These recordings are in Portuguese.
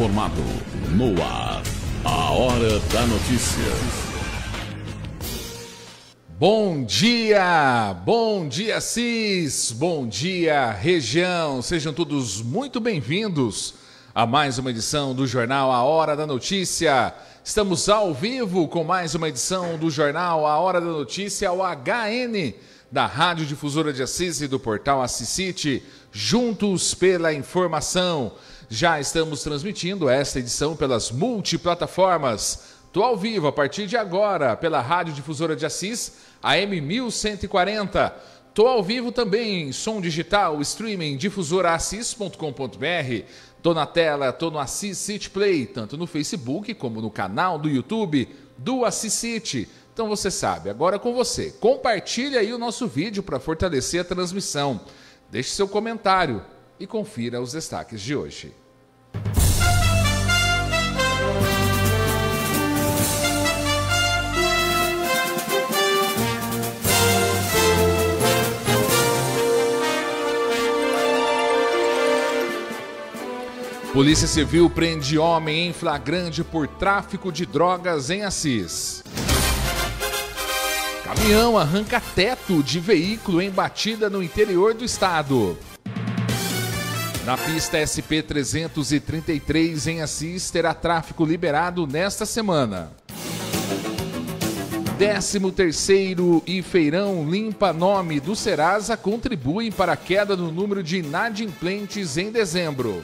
informado. No ar, a hora da notícia. Bom dia, bom dia Cis, bom dia região. Sejam todos muito bem-vindos a mais uma edição do jornal A Hora da Notícia. Estamos ao vivo com mais uma edição do jornal A Hora da Notícia, o HN da Rádio Difusora de Assis e do portal city juntos pela informação. Já estamos transmitindo esta edição pelas multiplataformas. Tô ao vivo a partir de agora pela Rádio Difusora de Assis, AM 1140. Tô ao vivo também em som digital, streaming difusoraassis.com.br. Tô na tela, tô no Assis City Play, tanto no Facebook como no canal do YouTube do Assis City. Então você sabe, agora com você. Compartilhe aí o nosso vídeo para fortalecer a transmissão. Deixe seu comentário e confira os destaques de hoje. Polícia Civil prende homem em flagrante por tráfico de drogas em Assis. Caminhão arranca teto de veículo em batida no interior do estado. Na pista SP-333 em Assis terá tráfego liberado nesta semana. 13º e Feirão Limpa Nome do Serasa contribuem para a queda no número de inadimplentes em dezembro.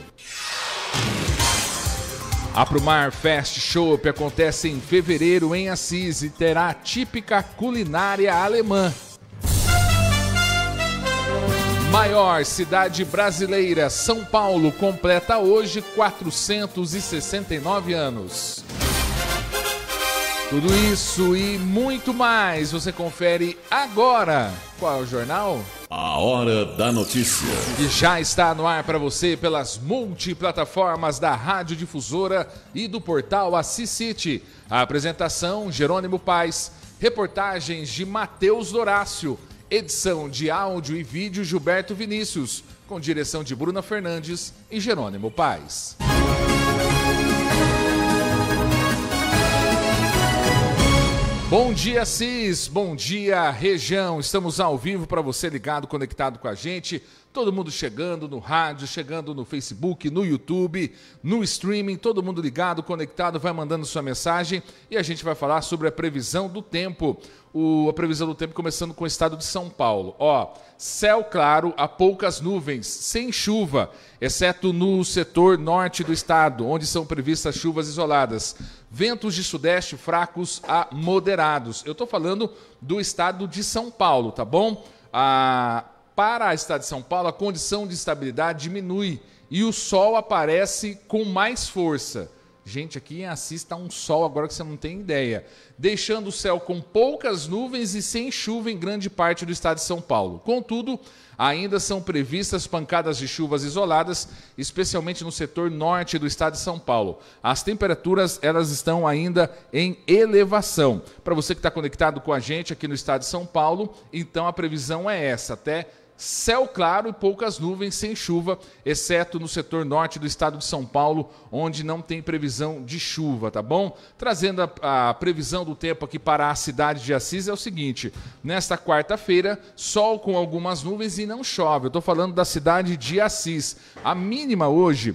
A Prumar Fest Shop acontece em fevereiro em Assis e terá a típica culinária alemã. Maior cidade brasileira, São Paulo completa hoje 469 anos. Tudo isso e muito mais você confere agora. Qual é o jornal? A Hora da Notícia. E já está no ar para você pelas multiplataformas da Rádio Difusora e do portal Assis City. A apresentação: Jerônimo Paz. Reportagens de Matheus Dorácio. Edição de áudio e vídeo Gilberto Vinícius, com direção de Bruna Fernandes e Jerônimo Paz. Bom dia, Cis. Bom dia, região. Estamos ao vivo para você ligado, conectado com a gente Todo mundo chegando no rádio, chegando no Facebook, no YouTube, no streaming, todo mundo ligado, conectado, vai mandando sua mensagem e a gente vai falar sobre a previsão do tempo. O, a previsão do tempo começando com o estado de São Paulo. Ó, céu claro, a poucas nuvens, sem chuva, exceto no setor norte do estado, onde são previstas chuvas isoladas. Ventos de sudeste fracos a moderados. Eu estou falando do estado de São Paulo, tá bom? A para a cidade de São Paulo, a condição de estabilidade diminui e o sol aparece com mais força. Gente, aqui em Assis está um sol agora que você não tem ideia. Deixando o céu com poucas nuvens e sem chuva em grande parte do estado de São Paulo. Contudo, ainda são previstas pancadas de chuvas isoladas, especialmente no setor norte do estado de São Paulo. As temperaturas elas estão ainda em elevação. Para você que está conectado com a gente aqui no estado de São Paulo, então a previsão é essa. Até céu claro e poucas nuvens sem chuva, exceto no setor norte do estado de São Paulo, onde não tem previsão de chuva, tá bom? Trazendo a, a previsão do tempo aqui para a cidade de Assis é o seguinte: nesta quarta-feira, sol com algumas nuvens e não chove. Eu estou falando da cidade de Assis. A mínima hoje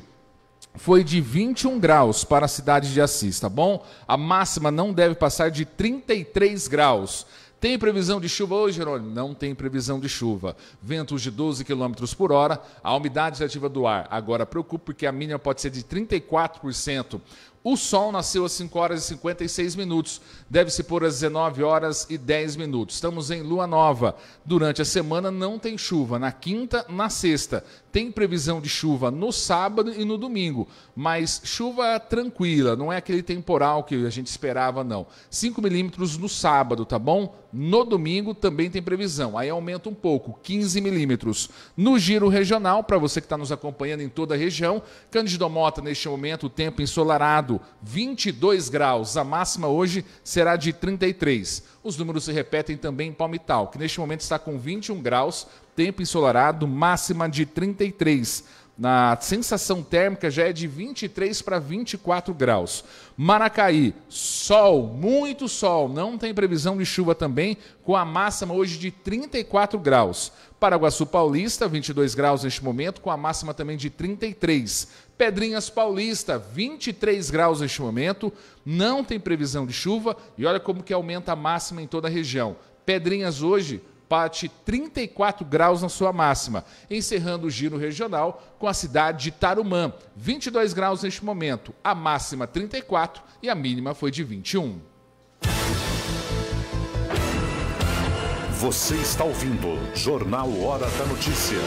foi de 21 graus para a cidade de Assis, tá bom? A máxima não deve passar de 33 graus. Tem previsão de chuva hoje, Jerônimo? Não tem previsão de chuva. Ventos de 12 km por hora, a umidade relativa do ar. Agora preocupe porque a mínima pode ser de 34%. O sol nasceu às 5 horas e 56 minutos, deve se pôr às 19 horas e 10 minutos. Estamos em lua nova. Durante a semana não tem chuva, na quinta, na sexta. Tem previsão de chuva no sábado e no domingo, mas chuva tranquila, não é aquele temporal que a gente esperava, não. 5 milímetros no sábado, tá bom? No domingo também tem previsão, aí aumenta um pouco, 15 milímetros. No giro regional, para você que está nos acompanhando em toda a região, Cândido Mota, neste momento, o tempo ensolarado, 22 graus, a máxima hoje será de 33. Os números se repetem também em Palmital, que neste momento está com 21 graus, tempo ensolarado, máxima de 33 na sensação térmica já é de 23 para 24 graus. Maracaí, sol, muito sol, não tem previsão de chuva também, com a máxima hoje de 34 graus. Paraguaçu Paulista, 22 graus neste momento, com a máxima também de 33. Pedrinhas Paulista, 23 graus neste momento, não tem previsão de chuva e olha como que aumenta a máxima em toda a região. Pedrinhas hoje, empate 34 graus na sua máxima, encerrando o giro regional com a cidade de Tarumã, 22 graus neste momento, a máxima 34 e a mínima foi de 21. Você está ouvindo Jornal Hora da Notícia.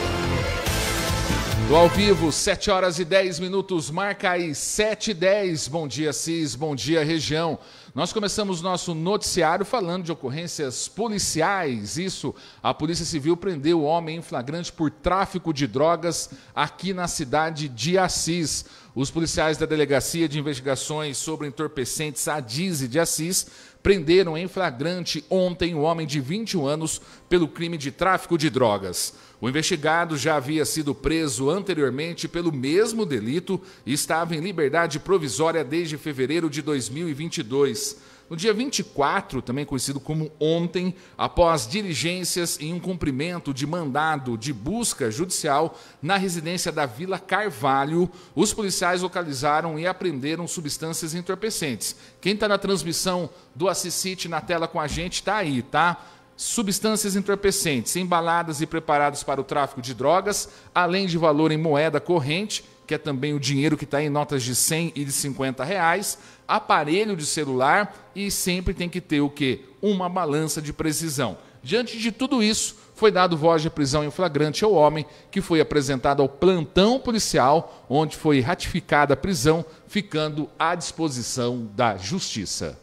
Do ao vivo, 7 horas e 10 minutos, marca aí 7 e 10. Bom dia, Cis, bom dia, região. Nós começamos nosso noticiário falando de ocorrências policiais. Isso, a Polícia Civil prendeu o homem em flagrante por tráfico de drogas aqui na cidade de Assis. Os policiais da Delegacia de Investigações sobre Entorpecentes Adize de Assis prenderam em flagrante ontem o um homem de 21 anos pelo crime de tráfico de drogas. O investigado já havia sido preso anteriormente pelo mesmo delito e estava em liberdade provisória desde fevereiro de 2022. No dia 24, também conhecido como ontem, após diligências em um cumprimento de mandado de busca judicial na residência da Vila Carvalho, os policiais localizaram e apreenderam substâncias entorpecentes. Quem está na transmissão do Assisite na tela com a gente está aí, tá? substâncias entorpecentes embaladas e preparadas para o tráfico de drogas, além de valor em moeda corrente, que é também o dinheiro que está em notas de 100 e de 50 reais, aparelho de celular e sempre tem que ter o quê? Uma balança de precisão. Diante de tudo isso, foi dado voz de prisão em flagrante ao homem, que foi apresentado ao plantão policial, onde foi ratificada a prisão, ficando à disposição da justiça.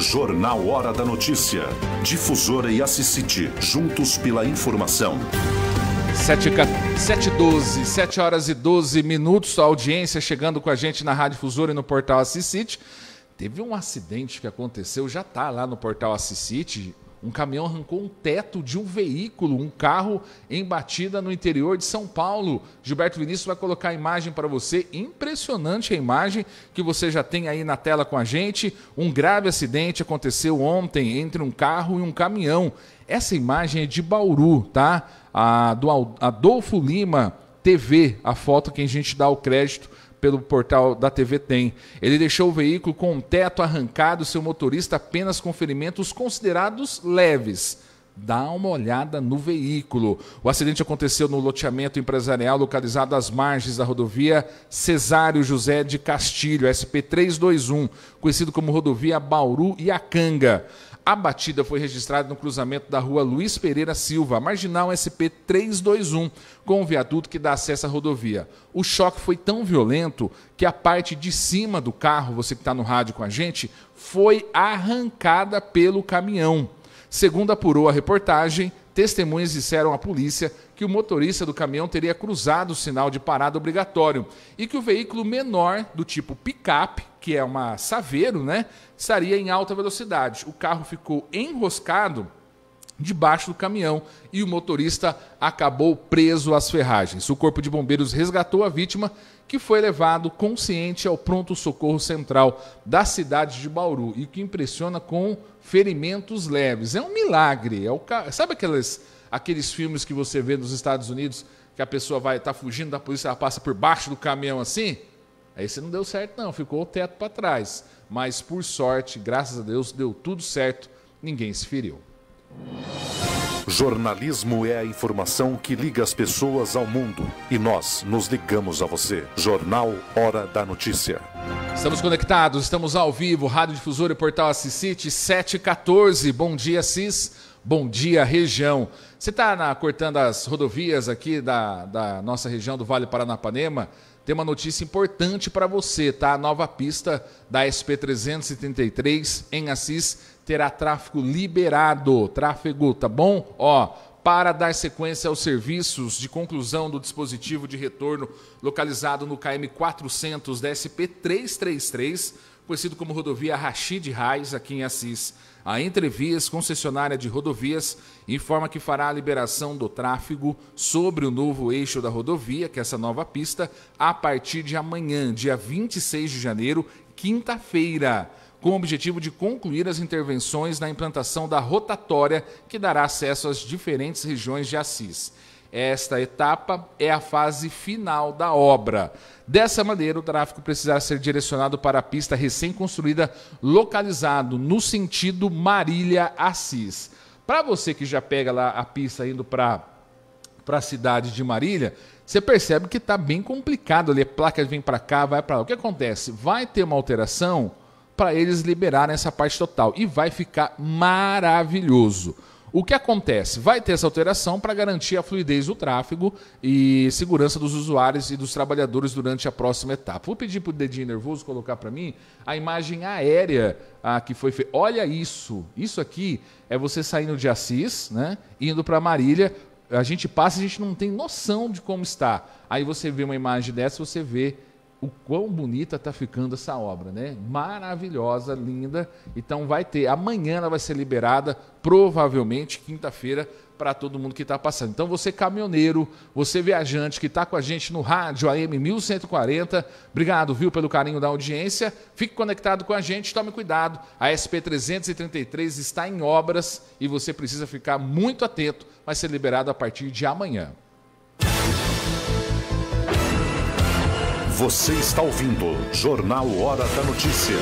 Jornal Hora da Notícia. Difusora e Assisite, juntos pela informação. 7, 7 12, 7 horas e 12 minutos, a audiência chegando com a gente na Rádio Difusora e no portal Assisite. Teve um acidente que aconteceu, já está lá no portal Assisite, um caminhão arrancou um teto de um veículo, um carro em batida no interior de São Paulo. Gilberto Vinícius vai colocar a imagem para você. Impressionante a imagem que você já tem aí na tela com a gente. Um grave acidente aconteceu ontem entre um carro e um caminhão. Essa imagem é de Bauru, tá? A do Adolfo Lima TV, a foto que a gente dá o crédito pelo portal da TV Tem. Ele deixou o veículo com um teto arrancado, seu motorista apenas com ferimentos considerados leves. Dá uma olhada no veículo. O acidente aconteceu no loteamento empresarial localizado às margens da rodovia Cesário José de Castilho, SP 321, conhecido como rodovia bauru e Acanga a batida foi registrada no cruzamento da rua Luiz Pereira Silva, marginal SP 321, com o viaduto que dá acesso à rodovia. O choque foi tão violento que a parte de cima do carro, você que está no rádio com a gente, foi arrancada pelo caminhão. Segundo apurou a reportagem, Testemunhas disseram à polícia que o motorista do caminhão teria cruzado o sinal de parada obrigatório e que o veículo menor, do tipo picape, que é uma saveiro, né, estaria em alta velocidade. O carro ficou enroscado debaixo do caminhão e o motorista acabou preso às ferragens. O Corpo de Bombeiros resgatou a vítima, que foi levado consciente ao Pronto Socorro Central da cidade de Bauru e que impressiona com ferimentos leves. É um milagre. É o... Sabe aqueles aqueles filmes que você vê nos Estados Unidos que a pessoa vai estar tá fugindo da polícia, ela passa por baixo do caminhão assim? Aí você não deu certo, não, ficou o teto para trás. Mas por sorte, graças a Deus, deu tudo certo, ninguém se feriu. Jornalismo é a informação que liga as pessoas ao mundo e nós nos ligamos a você. Jornal Hora da Notícia. Estamos conectados, estamos ao vivo, Rádio Difusora e Portal Assis City 714. Bom dia, Assis, Bom dia, região. Você está cortando as rodovias aqui da, da nossa região do Vale Paranapanema? Tem uma notícia importante para você, tá? A nova pista da SP 333 em Assis terá tráfego liberado, tráfego, tá bom? Ó, para dar sequência aos serviços de conclusão do dispositivo de retorno localizado no KM 400 da SP 333, conhecido como rodovia Rachid Reis, aqui em Assis. A Entrevias, concessionária de rodovias, informa que fará a liberação do tráfego sobre o novo eixo da rodovia, que é essa nova pista, a partir de amanhã, dia 26 de janeiro, quinta-feira com o objetivo de concluir as intervenções na implantação da rotatória que dará acesso às diferentes regiões de Assis. Esta etapa é a fase final da obra. Dessa maneira, o tráfego precisará ser direcionado para a pista recém-construída, localizado no sentido Marília-Assis. Para você que já pega lá a pista indo para para a cidade de Marília, você percebe que está bem complicado ali. A placa vem para cá, vai para lá. O que acontece? Vai ter uma alteração para eles liberarem essa parte total. E vai ficar maravilhoso. O que acontece? Vai ter essa alteração para garantir a fluidez do tráfego e segurança dos usuários e dos trabalhadores durante a próxima etapa. Vou pedir para o Dedinho Nervoso colocar para mim a imagem aérea que foi feita. Olha isso! Isso aqui é você saindo de Assis, né? Indo para Marília. A gente passa e a gente não tem noção de como está. Aí você vê uma imagem dessa, você vê o quão bonita está ficando essa obra, né? Maravilhosa, linda. Então vai ter. Amanhã ela vai ser liberada, provavelmente quinta-feira, para todo mundo que está passando. Então você caminhoneiro, você viajante que está com a gente no rádio AM 1140, obrigado, viu, pelo carinho da audiência. Fique conectado com a gente, tome cuidado. A SP 333 está em obras e você precisa ficar muito atento. Vai ser liberado a partir de amanhã. Você está ouvindo Jornal Hora da Notícia.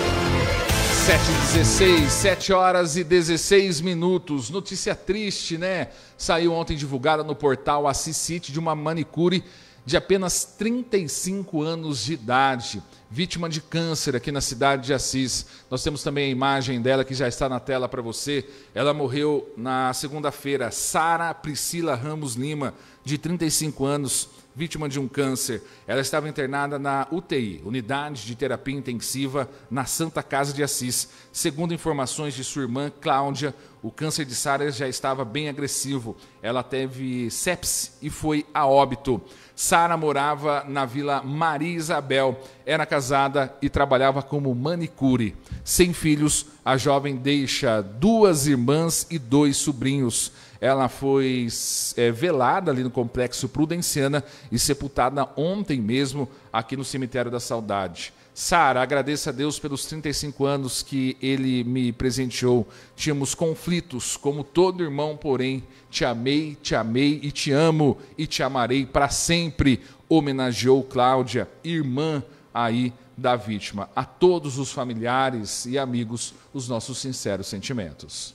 7h16, 7 horas e 16 minutos. Notícia triste, né? Saiu ontem divulgada no portal Assis City de uma manicure de apenas 35 anos de idade, vítima de câncer aqui na cidade de Assis. Nós temos também a imagem dela que já está na tela para você. Ela morreu na segunda-feira. Sara Priscila Ramos Lima, de 35 anos vítima de um câncer. Ela estava internada na UTI, Unidade de Terapia Intensiva, na Santa Casa de Assis. Segundo informações de sua irmã Cláudia, o câncer de Sara já estava bem agressivo. Ela teve sepsis e foi a óbito. Sara morava na Vila Maria Isabel, era casada e trabalhava como manicure. Sem filhos, a jovem deixa duas irmãs e dois sobrinhos. Ela foi é, velada ali no Complexo Prudenciana e sepultada ontem mesmo aqui no Cemitério da Saudade. Sara, agradeço a Deus pelos 35 anos que ele me presenteou. Tínhamos conflitos, como todo irmão, porém, te amei, te amei e te amo e te amarei para sempre. Homenageou Cláudia, irmã aí da vítima. A todos os familiares e amigos, os nossos sinceros sentimentos.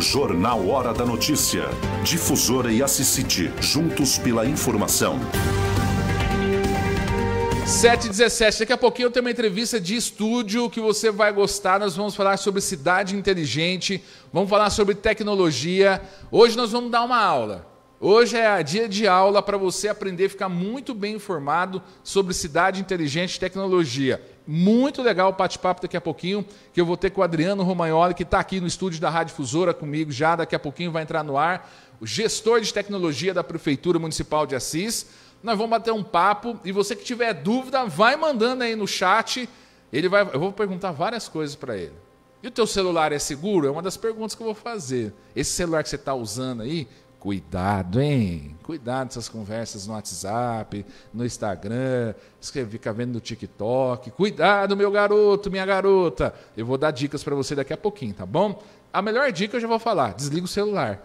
Jornal Hora da Notícia. Difusora e Assicite, juntos pela informação. 7h17, daqui a pouquinho eu tenho uma entrevista de estúdio que você vai gostar. Nós vamos falar sobre cidade inteligente, vamos falar sobre tecnologia. Hoje nós vamos dar uma aula. Hoje é a dia de aula para você aprender a ficar muito bem informado sobre cidade inteligente e tecnologia. Muito legal o bate-papo daqui a pouquinho, que eu vou ter com o Adriano Romagnoli, que está aqui no estúdio da Rádio Fusora comigo já. Daqui a pouquinho vai entrar no ar, o gestor de tecnologia da Prefeitura Municipal de Assis. Nós vamos bater um papo e você que tiver dúvida, vai mandando aí no chat. Ele vai, eu vou perguntar várias coisas para ele. E o teu celular é seguro? É uma das perguntas que eu vou fazer. Esse celular que você está usando aí, Cuidado, hein? Cuidado essas conversas no WhatsApp, no Instagram, fica vendo no TikTok. Cuidado, meu garoto, minha garota. Eu vou dar dicas para você daqui a pouquinho, tá bom? A melhor dica eu já vou falar: desliga o celular.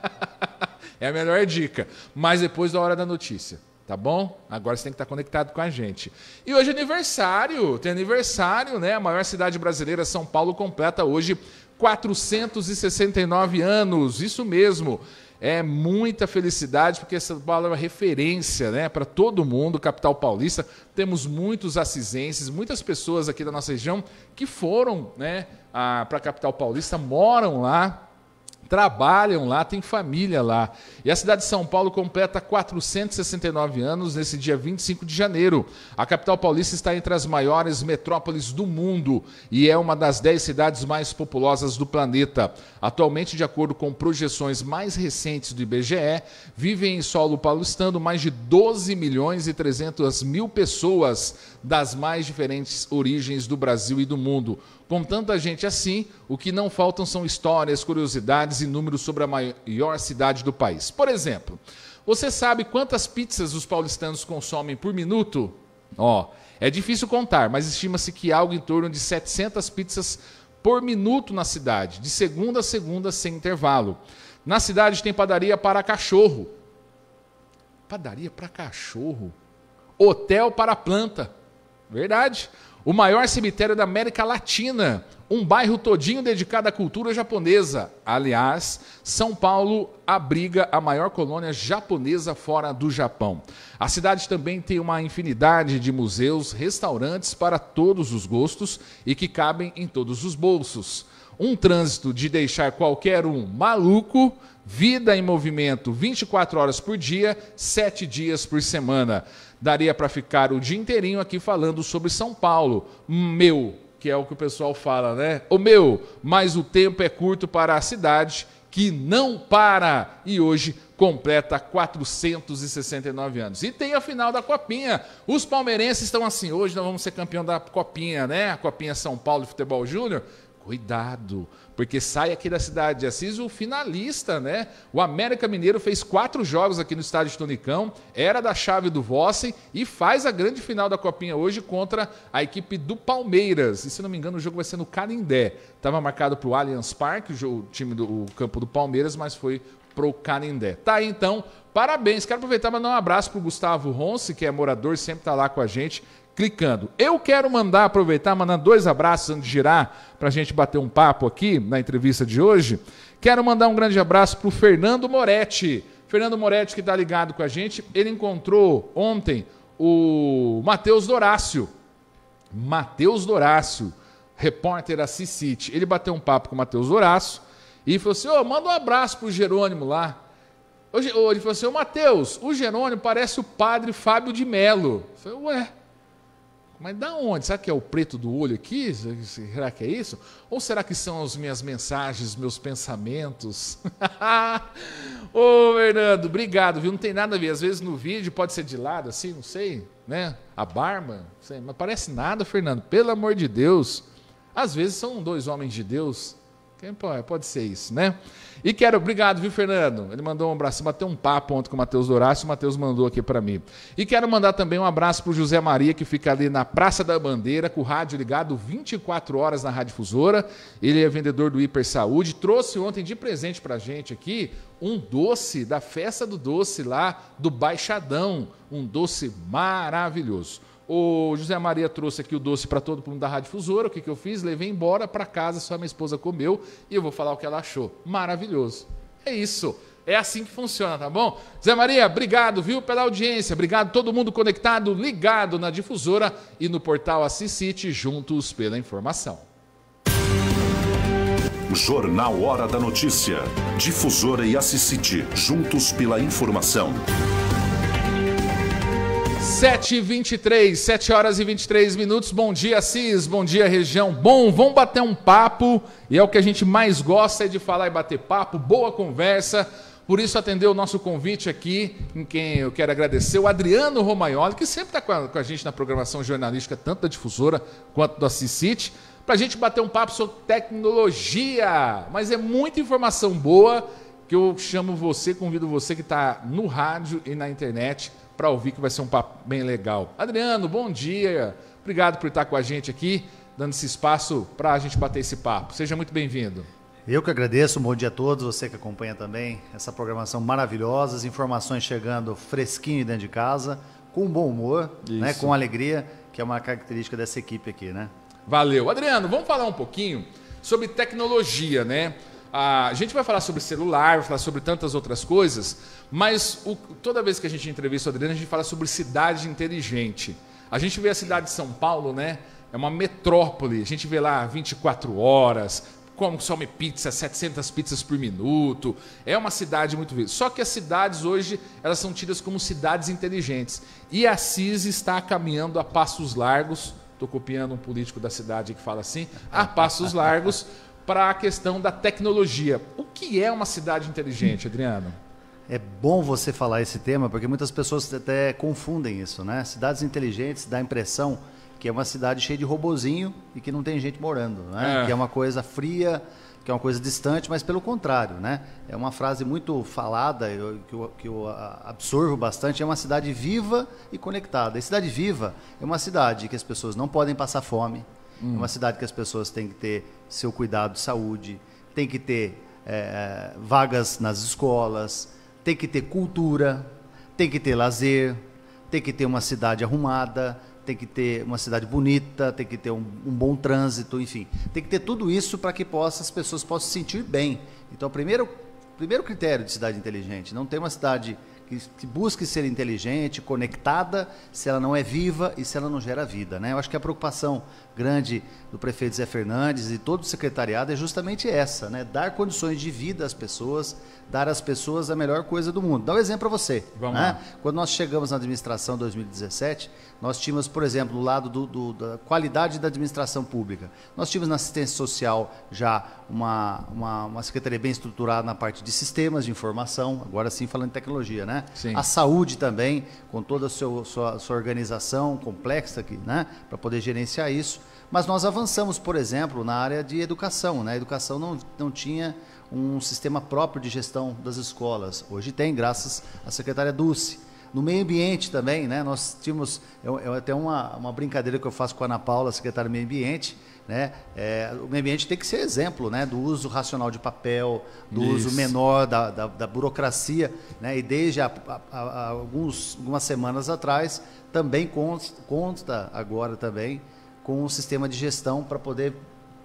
é a melhor dica. Mas depois da hora da notícia tá bom? Agora você tem que estar tá conectado com a gente. E hoje é aniversário, tem aniversário, né? A maior cidade brasileira, São Paulo, completa hoje 469 anos, isso mesmo. É muita felicidade, porque São Paulo é uma referência né, para todo mundo, capital paulista. Temos muitos assisenses, muitas pessoas aqui da nossa região que foram né, para a capital paulista, moram lá, trabalham lá, têm família lá. E a cidade de São Paulo completa 469 anos nesse dia 25 de janeiro. A capital paulista está entre as maiores metrópoles do mundo e é uma das 10 cidades mais populosas do planeta. Atualmente, de acordo com projeções mais recentes do IBGE, vivem em solo paulistano mais de 12 milhões e 300 mil pessoas das mais diferentes origens do Brasil e do mundo. Com tanta gente assim, o que não faltam são histórias, curiosidades e números sobre a maior cidade do país. Por exemplo, você sabe quantas pizzas os paulistanos consomem por minuto? Ó, é difícil contar, mas estima-se que algo em torno de 700 pizzas por minuto na cidade, de segunda a segunda sem intervalo. Na cidade tem padaria para cachorro. Padaria para cachorro. Hotel para planta. Verdade o maior cemitério da América Latina, um bairro todinho dedicado à cultura japonesa. Aliás, São Paulo abriga a maior colônia japonesa fora do Japão. A cidade também tem uma infinidade de museus, restaurantes para todos os gostos e que cabem em todos os bolsos. Um trânsito de deixar qualquer um maluco, vida em movimento 24 horas por dia, 7 dias por semana. Daria para ficar o dia inteirinho aqui falando sobre São Paulo. Meu, que é o que o pessoal fala, né? O meu, mas o tempo é curto para a cidade que não para e hoje completa 469 anos. E tem a final da Copinha. Os palmeirenses estão assim, hoje nós vamos ser campeão da Copinha, né? A Copinha São Paulo de Futebol Júnior. Cuidado, porque sai aqui da cidade de Assis o finalista, né? O América Mineiro fez quatro jogos aqui no estádio Tonicão, era da chave do Vossen e faz a grande final da Copinha hoje contra a equipe do Palmeiras. E se não me engano, o jogo vai ser no Canindé. Estava marcado para o Allianz Parque, o time do o campo do Palmeiras, mas foi pro Canindé. Tá aí então, parabéns. Quero aproveitar e mandar um abraço pro Gustavo Ronce, que é morador, sempre tá lá com a gente clicando. Eu quero mandar, aproveitar, mandar dois abraços antes de girar, para a gente bater um papo aqui na entrevista de hoje. Quero mandar um grande abraço para o Fernando Moretti. Fernando Moretti, que está ligado com a gente, ele encontrou ontem o Matheus Dorácio. Matheus Dorácio, repórter da C-City. Ele bateu um papo com o Matheus Dorácio e falou assim: Ô, oh, manda um abraço pro Jerônimo lá. Ele falou assim: Ô, Matheus, o Jerônimo parece o padre Fábio de Melo. Eu falei, ué. Mas da onde? Será que é o preto do olho aqui? Será que é isso? Ou será que são as minhas mensagens, meus pensamentos? Ô, Fernando, obrigado, viu? Não tem nada a ver. Às vezes no vídeo pode ser de lado, assim, não sei, né? A barba, não sei. Mas parece nada, Fernando. Pelo amor de Deus. Às vezes são dois homens de Deus é, pode ser isso, né? E quero, obrigado, viu, Fernando? Ele mandou um abraço, bateu um papo ontem com o Matheus Dourácio, o Matheus mandou aqui para mim. E quero mandar também um abraço para o José Maria, que fica ali na Praça da Bandeira, com o rádio ligado 24 horas na Rádio Fusora. Ele é vendedor do Hiper Saúde. Trouxe ontem de presente para gente aqui um doce da festa do doce lá do Baixadão. Um doce maravilhoso. O José Maria trouxe aqui o doce para todo mundo da Rádio Fusora. O que, que eu fiz? Levei embora para casa, só minha esposa comeu e eu vou falar o que ela achou. Maravilhoso. É isso. É assim que funciona, tá bom? Zé Maria, obrigado, viu, pela audiência. Obrigado todo mundo conectado, ligado na difusora e no portal Assis City, juntos pela informação. Jornal Hora da Notícia. Difusora e Assis City, juntos pela informação. 7h23, 7 horas e 23 minutos. Bom dia, Cis. Bom dia, região. Bom, vamos bater um papo. E é o que a gente mais gosta é de falar e bater papo. Boa conversa. Por isso atendeu o nosso convite aqui, em quem eu quero agradecer, o Adriano Romaioli, que sempre está com, a gente na programação jornalística, tanto da Difusora quanto da City para a gente bater um papo sobre tecnologia. Mas é muita informação boa que eu chamo você, convido você que está no rádio e na internet para ouvir, que vai ser um papo bem legal. Adriano, bom dia. Obrigado por estar com a gente aqui, dando esse espaço para a gente bater esse papo. Seja muito bem-vindo. Eu que agradeço, um bom dia a todos, você que acompanha também essa programação maravilhosa, as informações chegando fresquinho dentro de casa, com bom humor, né, com alegria, que é uma característica dessa equipe aqui, né? Valeu. Adriano, vamos falar um pouquinho sobre tecnologia, né? A gente vai falar sobre celular, vai falar sobre tantas outras coisas, mas o, toda vez que a gente entrevista o Adriano, a gente fala sobre cidade inteligente. A gente vê a cidade de São Paulo, né? É uma metrópole. A gente vê lá 24 horas, consome pizza, 700 pizzas por minuto. É uma cidade muito viva. Só que as cidades hoje, elas são tidas como cidades inteligentes. E a CIS está caminhando a passos largos. Estou copiando um político da cidade que fala assim, a passos largos para a questão da tecnologia. O que é uma cidade inteligente, Adriano? É bom você falar esse tema, porque muitas pessoas até confundem isso, né? Cidades inteligentes dá a impressão que é uma cidade cheia de robozinho e que não tem gente morando, né? É. Que é uma coisa fria, que é uma coisa distante, mas pelo contrário, né? É uma frase muito falada, eu, que, eu, que, eu, absorvo bastante, é uma cidade viva e conectada. E cidade viva é uma cidade que as pessoas não podem passar fome, hum. é uma hum. cidade que as pessoas têm que ter seu cuidado de saúde, tem que ter é, é, vagas nas escolas, tem que ter cultura, tem que ter lazer, tem que ter uma cidade arrumada, tem que ter uma cidade bonita, tem que ter um, um bom trânsito, enfim. Tem que ter tudo isso para que possa, as pessoas possam se sentir bem. Então, primeiro, primeiro critério de cidade inteligente, não tem uma cidade que, que, busque ser inteligente, conectada, se ela não é viva e se ela não gera vida. Né? Eu acho que a preocupação grande do prefeito Zé Fernandes e todo o secretariado é justamente essa, né? Dar condições de vida às pessoas, dar às pessoas a melhor coisa do mundo. Dá um exemplo para você. Vamos né? Quando nós chegamos na administração em 2017, nós tínhamos, por exemplo, do lado do, do, da qualidade da administração pública. Nós tínhamos na assistência social já uma, uma, uma, secretaria bem estruturada na parte de sistemas de informação, agora sim falando de tecnologia, né? Sim. A saúde também, com toda a sua, sua organização complexa aqui, né? Para poder gerenciar isso. Mas nós avançamos, por exemplo, na área de educação. Né? A educação não, não tinha um sistema próprio de gestão das escolas. Hoje tem, graças à secretária Dulce. No meio ambiente também, né? nós tínhamos, eu, eu, até uma, uma brincadeira que eu faço com a Ana Paula, secretária do meio ambiente, né? É, o meio ambiente tem que ser exemplo né? do uso racional de papel, do Isso. uso menor da, da, da, burocracia. Né? E desde a, a, a alguns, algumas semanas atrás, também consta, consta agora também com um sistema de gestão para poder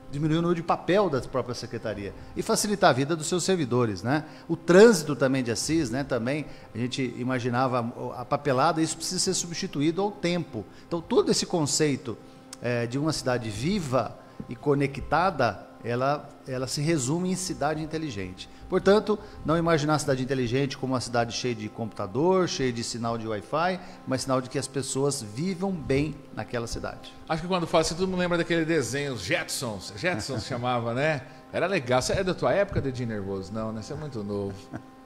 diminuir o número de papel da própria secretaria e facilitar a vida dos seus servidores, né? O trânsito também de Assis, né? Também a gente imaginava a papelada, isso precisa ser substituído ao tempo. Então todo esse conceito é, de uma cidade viva e conectada, ela, ela se resume em cidade inteligente. Portanto, não imaginar a cidade inteligente como uma cidade cheia de computador, cheia de sinal de Wi-Fi, mas sinal de que as pessoas vivam bem naquela cidade. Acho que quando fala assim, todo mundo lembra daquele desenho, os Jetsons. Jetsons chamava, né? Era legal. Você é da tua época, Dedinho Nervoso? Não, né? Você é muito novo.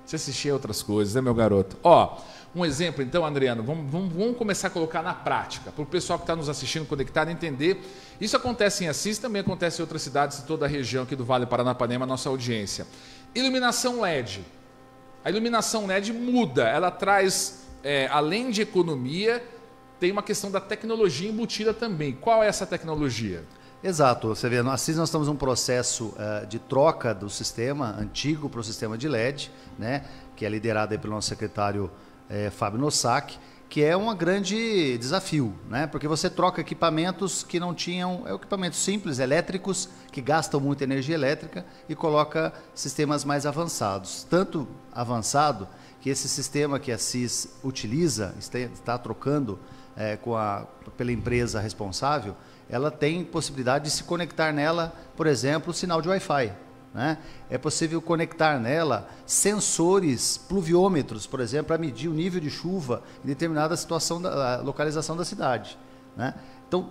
Você assistia outras coisas, né, meu garoto? Ó, um exemplo então, Adriano, vamos, vamos, vamos começar a colocar na prática, para o pessoal que está nos assistindo conectado entender. Isso acontece em Assis, também acontece em outras cidades de toda a região aqui do Vale Paranapanema Paranapanema, nossa audiência. Iluminação LED. A iluminação LED muda, ela traz, é, além de economia, tem uma questão da tecnologia embutida também. Qual é essa tecnologia? Exato, você vê, na nós estamos um processo uh, de troca do sistema antigo para o sistema de LED, né, que é liderado pelo nosso secretário eh, Fábio Nossac, que é um grande desafio, né? Porque você troca equipamentos que não tinham, é equipamentos simples, elétricos, que gastam muita energia elétrica e coloca sistemas mais avançados. Tanto avançado que esse sistema que a CIS utiliza, está trocando é, com a, pela empresa responsável, ela tem possibilidade de se conectar nela, por exemplo, o sinal de Wi-Fi. Né? É possível conectar nela sensores, pluviômetros, por exemplo, para medir o nível de chuva em determinada situação, da, localização da cidade. Né? Então,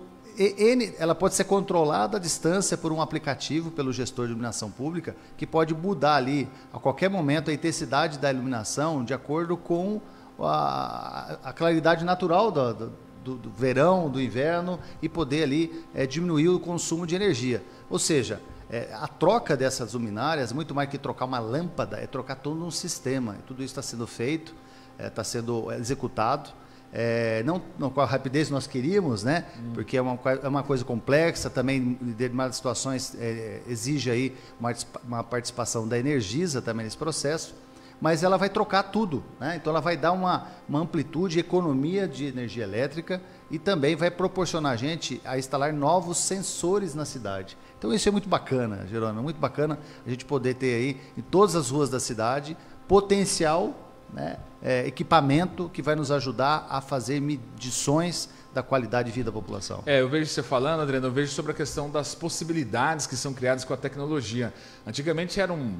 ela pode ser controlada à distância por um aplicativo, pelo gestor de iluminação pública, que pode mudar ali a qualquer momento a intensidade da iluminação de acordo com a, a claridade natural do, do, do, verão, do inverno e poder ali é, diminuir o consumo de energia. Ou seja, é, a troca dessas luminárias, muito mais que trocar uma lâmpada, é trocar todo um sistema. Tudo isso está sendo feito, é, está é, sendo executado. É, não, não, com a rapidez que nós queríamos, né? Hum. Porque é uma, é uma coisa complexa, também em determinadas situações é, exige aí uma, uma, participação da Energisa também nesse processo, mas ela vai trocar tudo, né? Então ela vai dar uma, uma amplitude, economia de energia elétrica e também vai proporcionar a gente a instalar novos sensores na cidade. Então isso é muito bacana, Jerônimo, é muito bacana a gente poder ter aí em todas as ruas da cidade potencial né, é, equipamento que vai nos ajudar a fazer medições da qualidade de vida da população. É, eu vejo você falando, Adriano, eu vejo sobre a questão das possibilidades que são criadas com a tecnologia. Antigamente era um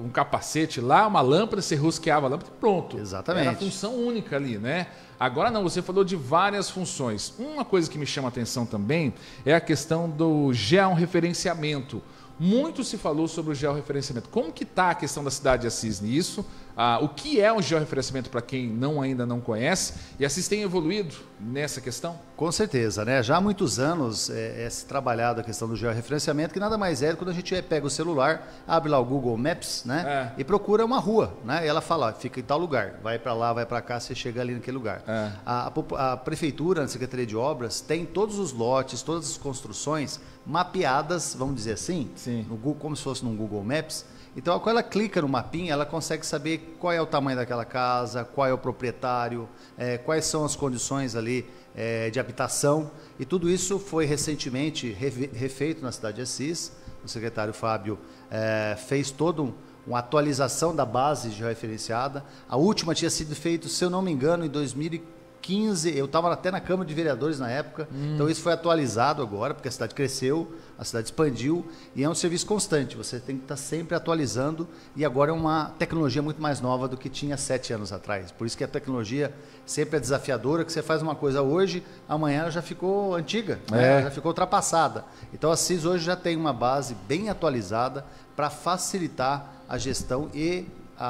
um capacete lá, uma lâmpada, você rosqueava a lâmpada e pronto. Exatamente. Era a função única ali, né? Agora não, você falou de várias funções. Uma coisa que me chama a atenção também é a questão do georreferenciamento. Muito se falou sobre o georreferenciamento. Como que está a questão da cidade de Assis nisso? Ah, o que é um georreferenciamento para quem não ainda não conhece? E assim tem evoluído nessa questão? Com certeza, né? Já há muitos anos é, é se trabalhado a questão do georreferenciamento, que nada mais é do que quando a gente pega o celular, abre lá o Google Maps, né? É. E procura uma rua, né? E ela fala, fica em tal lugar, vai para lá, vai para cá, você chega ali naquele lugar. É. A, a, a prefeitura, a Secretaria de Obras, tem todos os lotes, todas as construções mapeadas, vamos dizer assim, Sim. no Google, como se fosse num Google Maps, então, quando ela clica no mapinha, ela consegue saber qual é o tamanho daquela casa, qual é o proprietário, é, quais são as condições ali é, de habitação. E tudo isso foi recentemente refeito na cidade de Assis. O secretário Fábio é, fez todo um, uma atualização da base de referenciada. A última tinha sido feita, se eu não me engano, em 2014. 15, eu estava até na Câmara de Vereadores na época, hum. então isso foi atualizado agora, porque a cidade cresceu, a cidade expandiu, e é um serviço constante, você tem que estar tá sempre atualizando, e agora é uma tecnologia muito mais nova do que tinha sete anos atrás. Por isso que a tecnologia sempre é desafiadora, que você faz uma coisa hoje, amanhã já ficou antiga, né? é. já ficou ultrapassada. Então a CIS hoje já tem uma base bem atualizada para facilitar a gestão e a,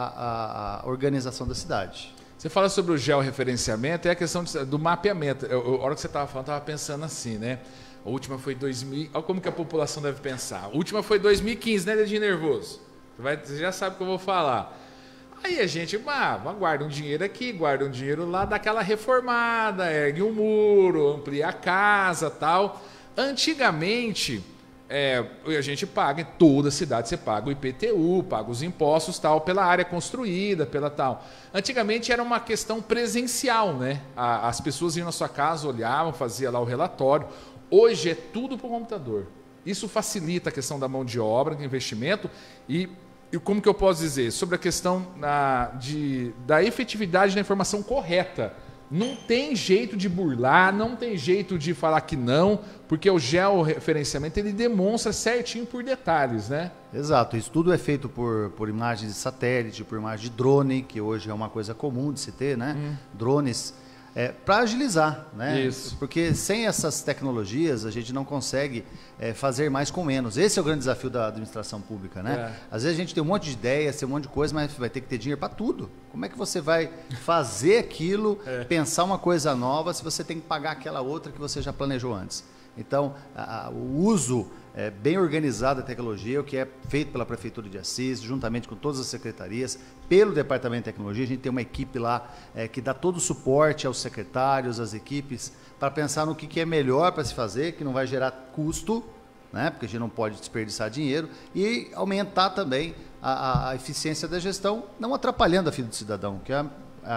a, a organização da cidade. Você fala sobre o georreferenciamento, e é a questão do mapeamento. Eu, eu, a hora que você estava falando, estava pensando assim, né? A última foi 2000. Olha como que a população deve pensar. A última foi 2015, né, Dedinho Nervoso? Você, vai, você já sabe o que eu vou falar. Aí a gente ah, guarda um dinheiro aqui, guarda um dinheiro lá, daquela reformada, ergue um muro, amplia a casa tal. Antigamente, é, a gente paga, em toda cidade você paga o IPTU, paga os impostos tal, pela área construída, pela tal. Antigamente era uma questão presencial, né? A, as pessoas iam na sua casa, olhavam, fazia lá o relatório. Hoje é tudo por computador. Isso facilita a questão da mão de obra, do investimento e, e como que eu posso dizer? Sobre a questão na, ah, de, da efetividade da informação correta. Não tem jeito de burlar, não tem jeito de falar que não, porque o georreferenciamento ele demonstra certinho por detalhes, né? Exato. Isso tudo é feito por, por imagens de satélite, por imagem de drone, que hoje é uma coisa comum de se ter, né? Hum. Drones é, para agilizar, né? Isso. Porque sem essas tecnologias a gente não consegue é, fazer mais com menos. Esse é o grande desafio da administração pública, né? É. Às vezes a gente tem um monte de ideias, tem um monte de coisa, mas vai ter que ter dinheiro para tudo. Como é que você vai fazer aquilo, é. pensar uma coisa nova, se você tem que pagar aquela outra que você já planejou antes? Então, a, a, o uso é, bem organizado da tecnologia, o que é feito pela Prefeitura de Assis, juntamente com todas as secretarias, pelo Departamento de Tecnologia, a gente tem uma equipe lá é, que dá todo o suporte aos secretários, às equipes, para pensar no que, que é melhor para se fazer, que não vai gerar custo, né? porque a gente não pode desperdiçar dinheiro, e aumentar também a, a eficiência da gestão, não atrapalhando a vida do cidadão, que é a,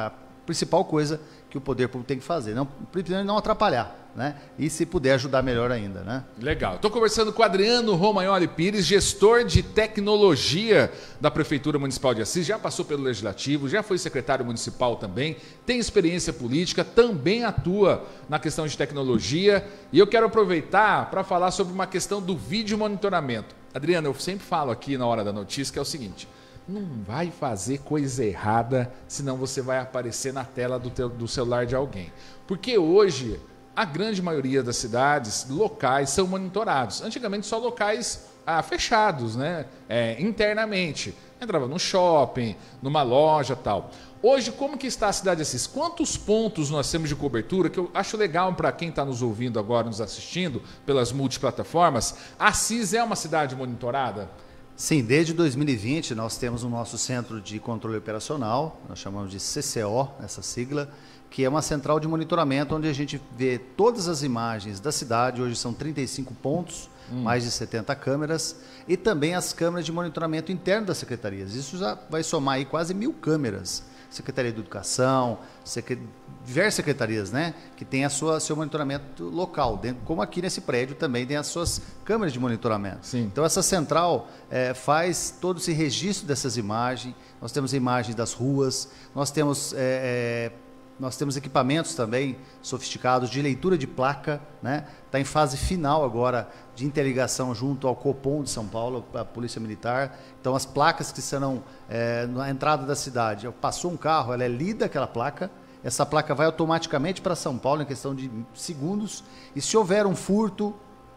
a principal coisa que o poder público tem que fazer. Não, principalmente não atrapalhar. Né? E se puder ajudar, melhor ainda. Né? Legal. Estou conversando com Adriano Romagnoli Pires, gestor de tecnologia da Prefeitura Municipal de Assis. Já passou pelo Legislativo, já foi secretário municipal também, tem experiência política, também atua na questão de tecnologia. E eu quero aproveitar para falar sobre uma questão do vídeo monitoramento. Adriano, eu sempre falo aqui na hora da notícia que é o seguinte. Não vai fazer coisa errada, senão você vai aparecer na tela do, teu, do celular de alguém. Porque hoje, a grande maioria das cidades, locais são monitorados. Antigamente, só locais ah, fechados, né? É, internamente. Entrava num shopping, numa loja tal. Hoje, como que está a cidade Assis? Quantos pontos nós temos de cobertura? Que eu acho legal para quem está nos ouvindo agora, nos assistindo pelas multiplataformas. Assis é uma cidade monitorada? Sim, desde 2020 nós temos o nosso Centro de Controle Operacional, nós chamamos de CCO, essa sigla, que é uma central de monitoramento onde a gente vê todas as imagens da cidade, hoje são 35 pontos, hum. mais de 70 câmeras, e também as câmeras de monitoramento interno das secretarias. Isso já vai somar aí quase mil câmeras. Secretaria de Educação, Secretaria diversas secretarias, né? Que tem a sua seu monitoramento local, dentro, como aqui nesse prédio também tem as suas câmeras de monitoramento. Sim. Então essa central é, faz todo esse registro dessas imagens. Nós temos imagens das ruas, nós temos é, é, nós temos equipamentos também sofisticados de leitura de placa, né? Está em fase final agora de interligação junto ao Copom de São Paulo, a Polícia Militar. Então as placas que serão é, na entrada da cidade, passou um carro, ela é lida aquela placa essa placa vai automaticamente para São Paulo em questão de segundos. E se houver um furto,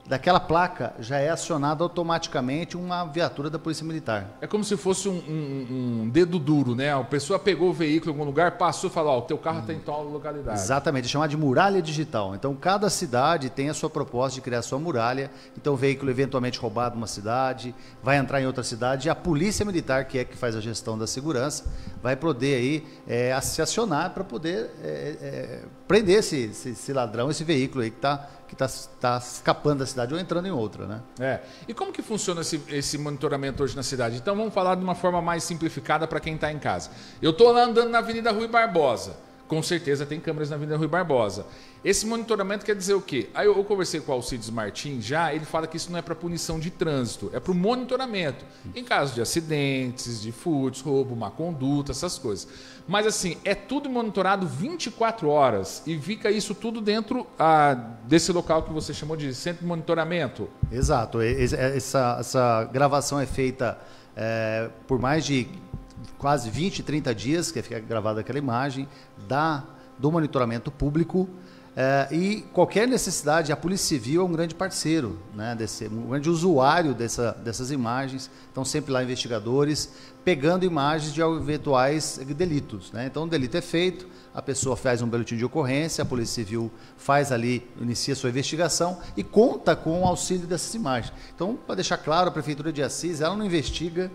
daquela placa já é acionada automaticamente uma viatura da Polícia Militar. É como se fosse um, um, um dedo duro, né? A pessoa pegou o veículo em algum lugar, passou e falou: Ó, oh, o teu carro está hum. em tal localidade. Exatamente, é chamado de muralha digital. Então, cada cidade tem a sua proposta de criar sua muralha. Então, o veículo eventualmente roubado uma cidade vai entrar em outra cidade e a Polícia Militar, que é que faz a gestão da segurança, vai poder aí é, se acionar para poder é, é, é, prender esse, esse, esse ladrão, esse veículo aí que está que está tá escapando da cidade ou entrando em outra, né? É. E como que funciona esse, esse monitoramento hoje na cidade? Então vamos falar de uma forma mais simplificada para quem está em casa. Eu estou lá andando na Avenida Rui Barbosa com certeza tem câmeras na Avenida Rui Barbosa. Esse monitoramento quer dizer o quê? Aí eu, eu conversei com o Alcides Martins já, ele fala que isso não é para punição de trânsito, é para o monitoramento. Em caso de acidentes, de furtos, roubo, má conduta, essas coisas. Mas assim, é tudo monitorado 24 horas e fica isso tudo dentro a ah, desse local que você chamou de centro de monitoramento. Exato. Essa, essa gravação é feita é, por mais de quase 20, 30 dias que fica gravada aquela imagem da, do monitoramento público. É, e qualquer necessidade, a Polícia Civil é um grande parceiro, né, desse, um grande usuário dessa, dessas imagens. Estão sempre lá investigadores pegando imagens de eventuais delitos. Né? Então, o delito é feito, a pessoa faz um boletim de ocorrência, a Polícia Civil faz ali, inicia sua investigação e conta com o auxílio dessas imagens. Então, para deixar claro, a Prefeitura de Assis ela não investiga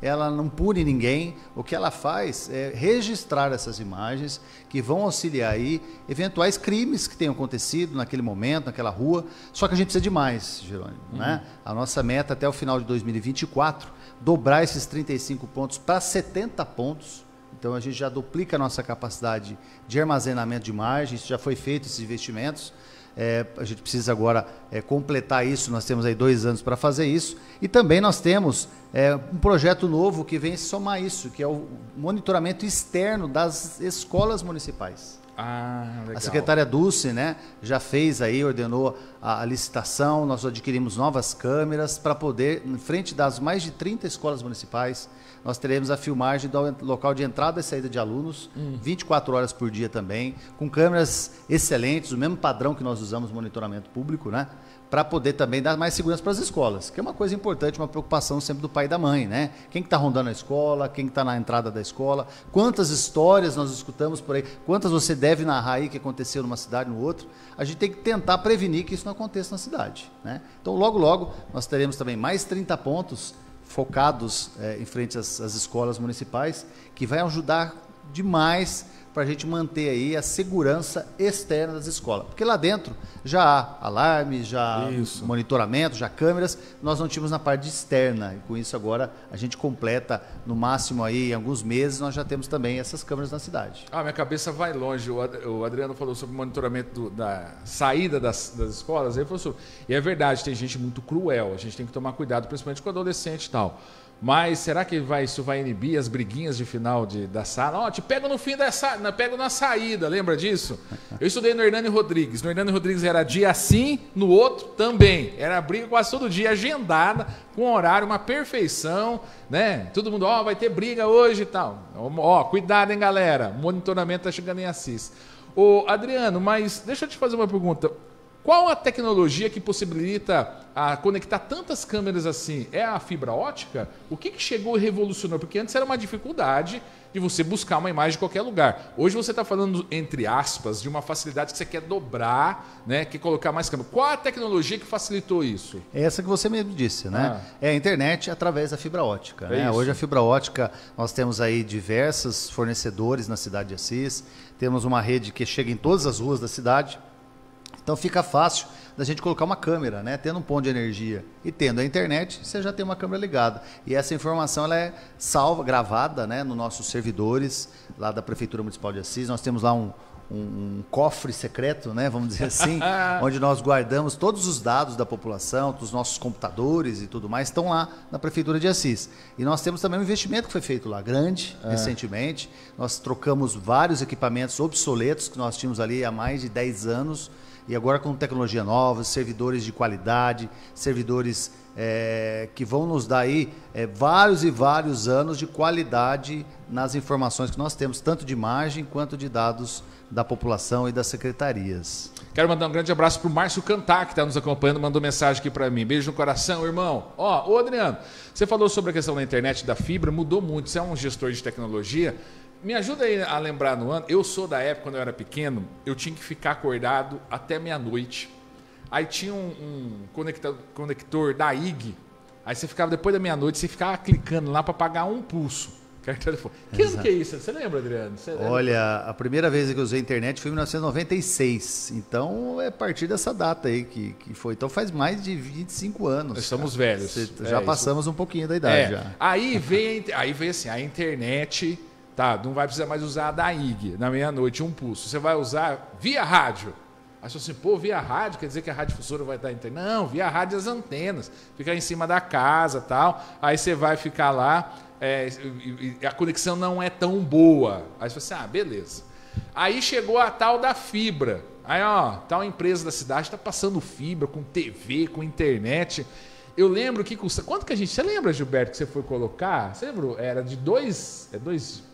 ela não pune ninguém. O que ela faz é registrar essas imagens que vão auxiliar aí eventuais crimes que tenham acontecido naquele momento, naquela rua. Só que a gente precisa de mais, Jerônimo. Uhum. Né? A nossa meta até o final de 2024 dobrar esses 35 pontos para 70 pontos. Então a gente já duplica a nossa capacidade de armazenamento de imagens, já foi feito esses investimentos. É, a gente precisa agora é, completar isso, nós temos aí dois anos para fazer isso. E também nós temos é, um projeto novo que vem somar isso, que é o monitoramento externo das escolas municipais. Ah, a secretária Dulce né, já fez aí, ordenou a, a licitação, nós adquirimos novas câmeras para poder, em frente das mais de 30 escolas municipais, nós teremos a filmagem do local de entrada e saída de alunos, hum. 24 horas por dia também, com câmeras excelentes, o mesmo padrão que nós usamos no monitoramento público, né? para poder também dar mais segurança para as escolas, que é uma coisa importante, uma preocupação sempre do pai e da mãe, né? Quem está que tá rondando a escola, quem está que tá na entrada da escola, quantas histórias nós escutamos por aí, quantas você deve narrar aí que aconteceu numa cidade, no outro. A gente tem que tentar prevenir que isso não aconteça na cidade, né? Então, logo, logo, nós teremos também mais 30 pontos focados é, em frente às, às escolas municipais, que vai ajudar demais para a gente manter aí a segurança externa das escolas. Porque lá dentro já há alarmes, já há monitoramento, já há câmeras, nós não tínhamos na parte externa. E com isso agora a gente completa no máximo aí em alguns meses nós já temos também essas câmeras na cidade. Ah, minha cabeça vai longe. O Adriano falou sobre monitoramento do, da saída das, das escolas, aí falou sobre... E é verdade, tem gente muito cruel, a gente tem que tomar cuidado, principalmente com adolescente e tal. Mas será que vai, isso vai inibir as briguinhas de final de, da sala? Ó, oh, te pego no fim da sala, pego na saída, lembra disso? Eu estudei no Hernani Rodrigues. No Hernani Rodrigues era dia sim, no outro também. Era briga quase todo dia, agendada, com horário, uma perfeição, né? Todo mundo, ó, oh, vai ter briga hoje e tal. Ó, oh, cuidado, hein, galera. O monitoramento tá chegando em Assis. Ô, Adriano, mas deixa eu te fazer uma pergunta. Qual a tecnologia que possibilita a ah, conectar tantas câmeras assim? É a fibra ótica? O que, que chegou e revolucionou? Porque antes era uma dificuldade de você buscar uma imagem de qualquer lugar. Hoje você está falando, entre aspas, de uma facilidade que você quer dobrar, né? Quer colocar mais câmera. Qual a tecnologia que facilitou isso? É essa que você mesmo disse, né? Ah. É a internet através da fibra ótica. É né? Hoje a fibra ótica, nós temos aí diversos fornecedores na cidade de Assis, temos uma rede que chega em todas as ruas da cidade então fica fácil da gente colocar uma câmera, né? Tendo um ponto de energia e tendo a internet, você já tem uma câmera ligada. E essa informação ela é salva, gravada, né, nos nossos servidores lá da Prefeitura Municipal de Assis. Nós temos lá um, um, um, cofre secreto, né, vamos dizer assim, onde nós guardamos todos os dados da população, dos nossos computadores e tudo mais, estão lá na Prefeitura de Assis. E nós temos também um investimento que foi feito lá, grande, é. recentemente. Nós trocamos vários equipamentos obsoletos que nós tínhamos ali há mais de 10 anos e agora com tecnologia nova, servidores de qualidade, servidores é, que vão nos dar aí é, vários e vários anos de qualidade nas informações que nós temos, tanto de margem quanto de dados da população e das secretarias. Quero mandar um grande abraço para o Márcio Cantar, que está nos acompanhando, mandou mensagem aqui para mim. Beijo no coração, irmão. Ó, ô Adriano, você falou sobre a questão da internet da fibra, mudou muito. Você é um gestor de tecnologia. Me ajuda aí a lembrar no ano. Eu sou da época, quando eu era pequeno, eu tinha que ficar acordado até meia-noite. Aí tinha um, um conector, conector, da IG. Aí você ficava, depois da meia-noite, você ficava clicando lá para pagar um pulso. Que ano que é isso? Você lembra, Adriano? Você lembra? Olha, a primeira vez que eu usei a internet foi em 1996. Então é a partir dessa data aí que, que foi. Então faz mais de 25 anos. Nós estamos velhos. Você, é, já passamos isso. um pouquinho da idade. É. Aí, vem, aí vem assim, a internet Tá, não vai precisar mais usar a da IG na meia-noite, um pulso. Você vai usar via rádio. Aí você assim, pô, via rádio, quer dizer que a rádio difusora vai estar interna. Não, via rádio as antenas, fica em cima da casa tal. Aí você vai ficar lá, é, a conexão não é tão boa. Aí você fala assim, ah, beleza. Aí chegou a tal da fibra. Aí, ó, tal empresa da cidade está passando fibra com TV, com internet. Eu lembro que custa. Quanto que a gente. Você lembra, Gilberto, que você foi colocar? Você lembrou? Era de dois. É dois.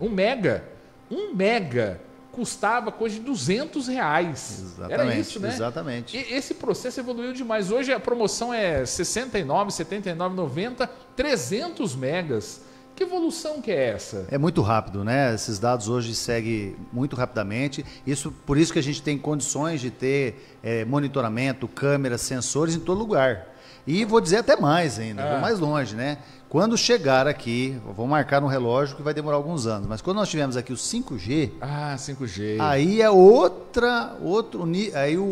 Um mega. Um mega custava coisa de 200 reais. Exatamente, Era isso, né? Exatamente. E esse processo evoluiu demais. Hoje a promoção é 69, 79, 90, 300 megas. Que evolução que é essa? É muito rápido, né? Esses dados hoje seguem muito rapidamente. Isso, por isso que a gente tem condições de ter é, monitoramento, câmeras, sensores em todo lugar. E vou dizer até mais ainda, ah. vou mais longe, né? Quando chegar aqui, vou marcar no relógio que vai demorar alguns anos, mas quando nós tivermos aqui o 5G, ah, 5G. Aí é outra, outro aí o,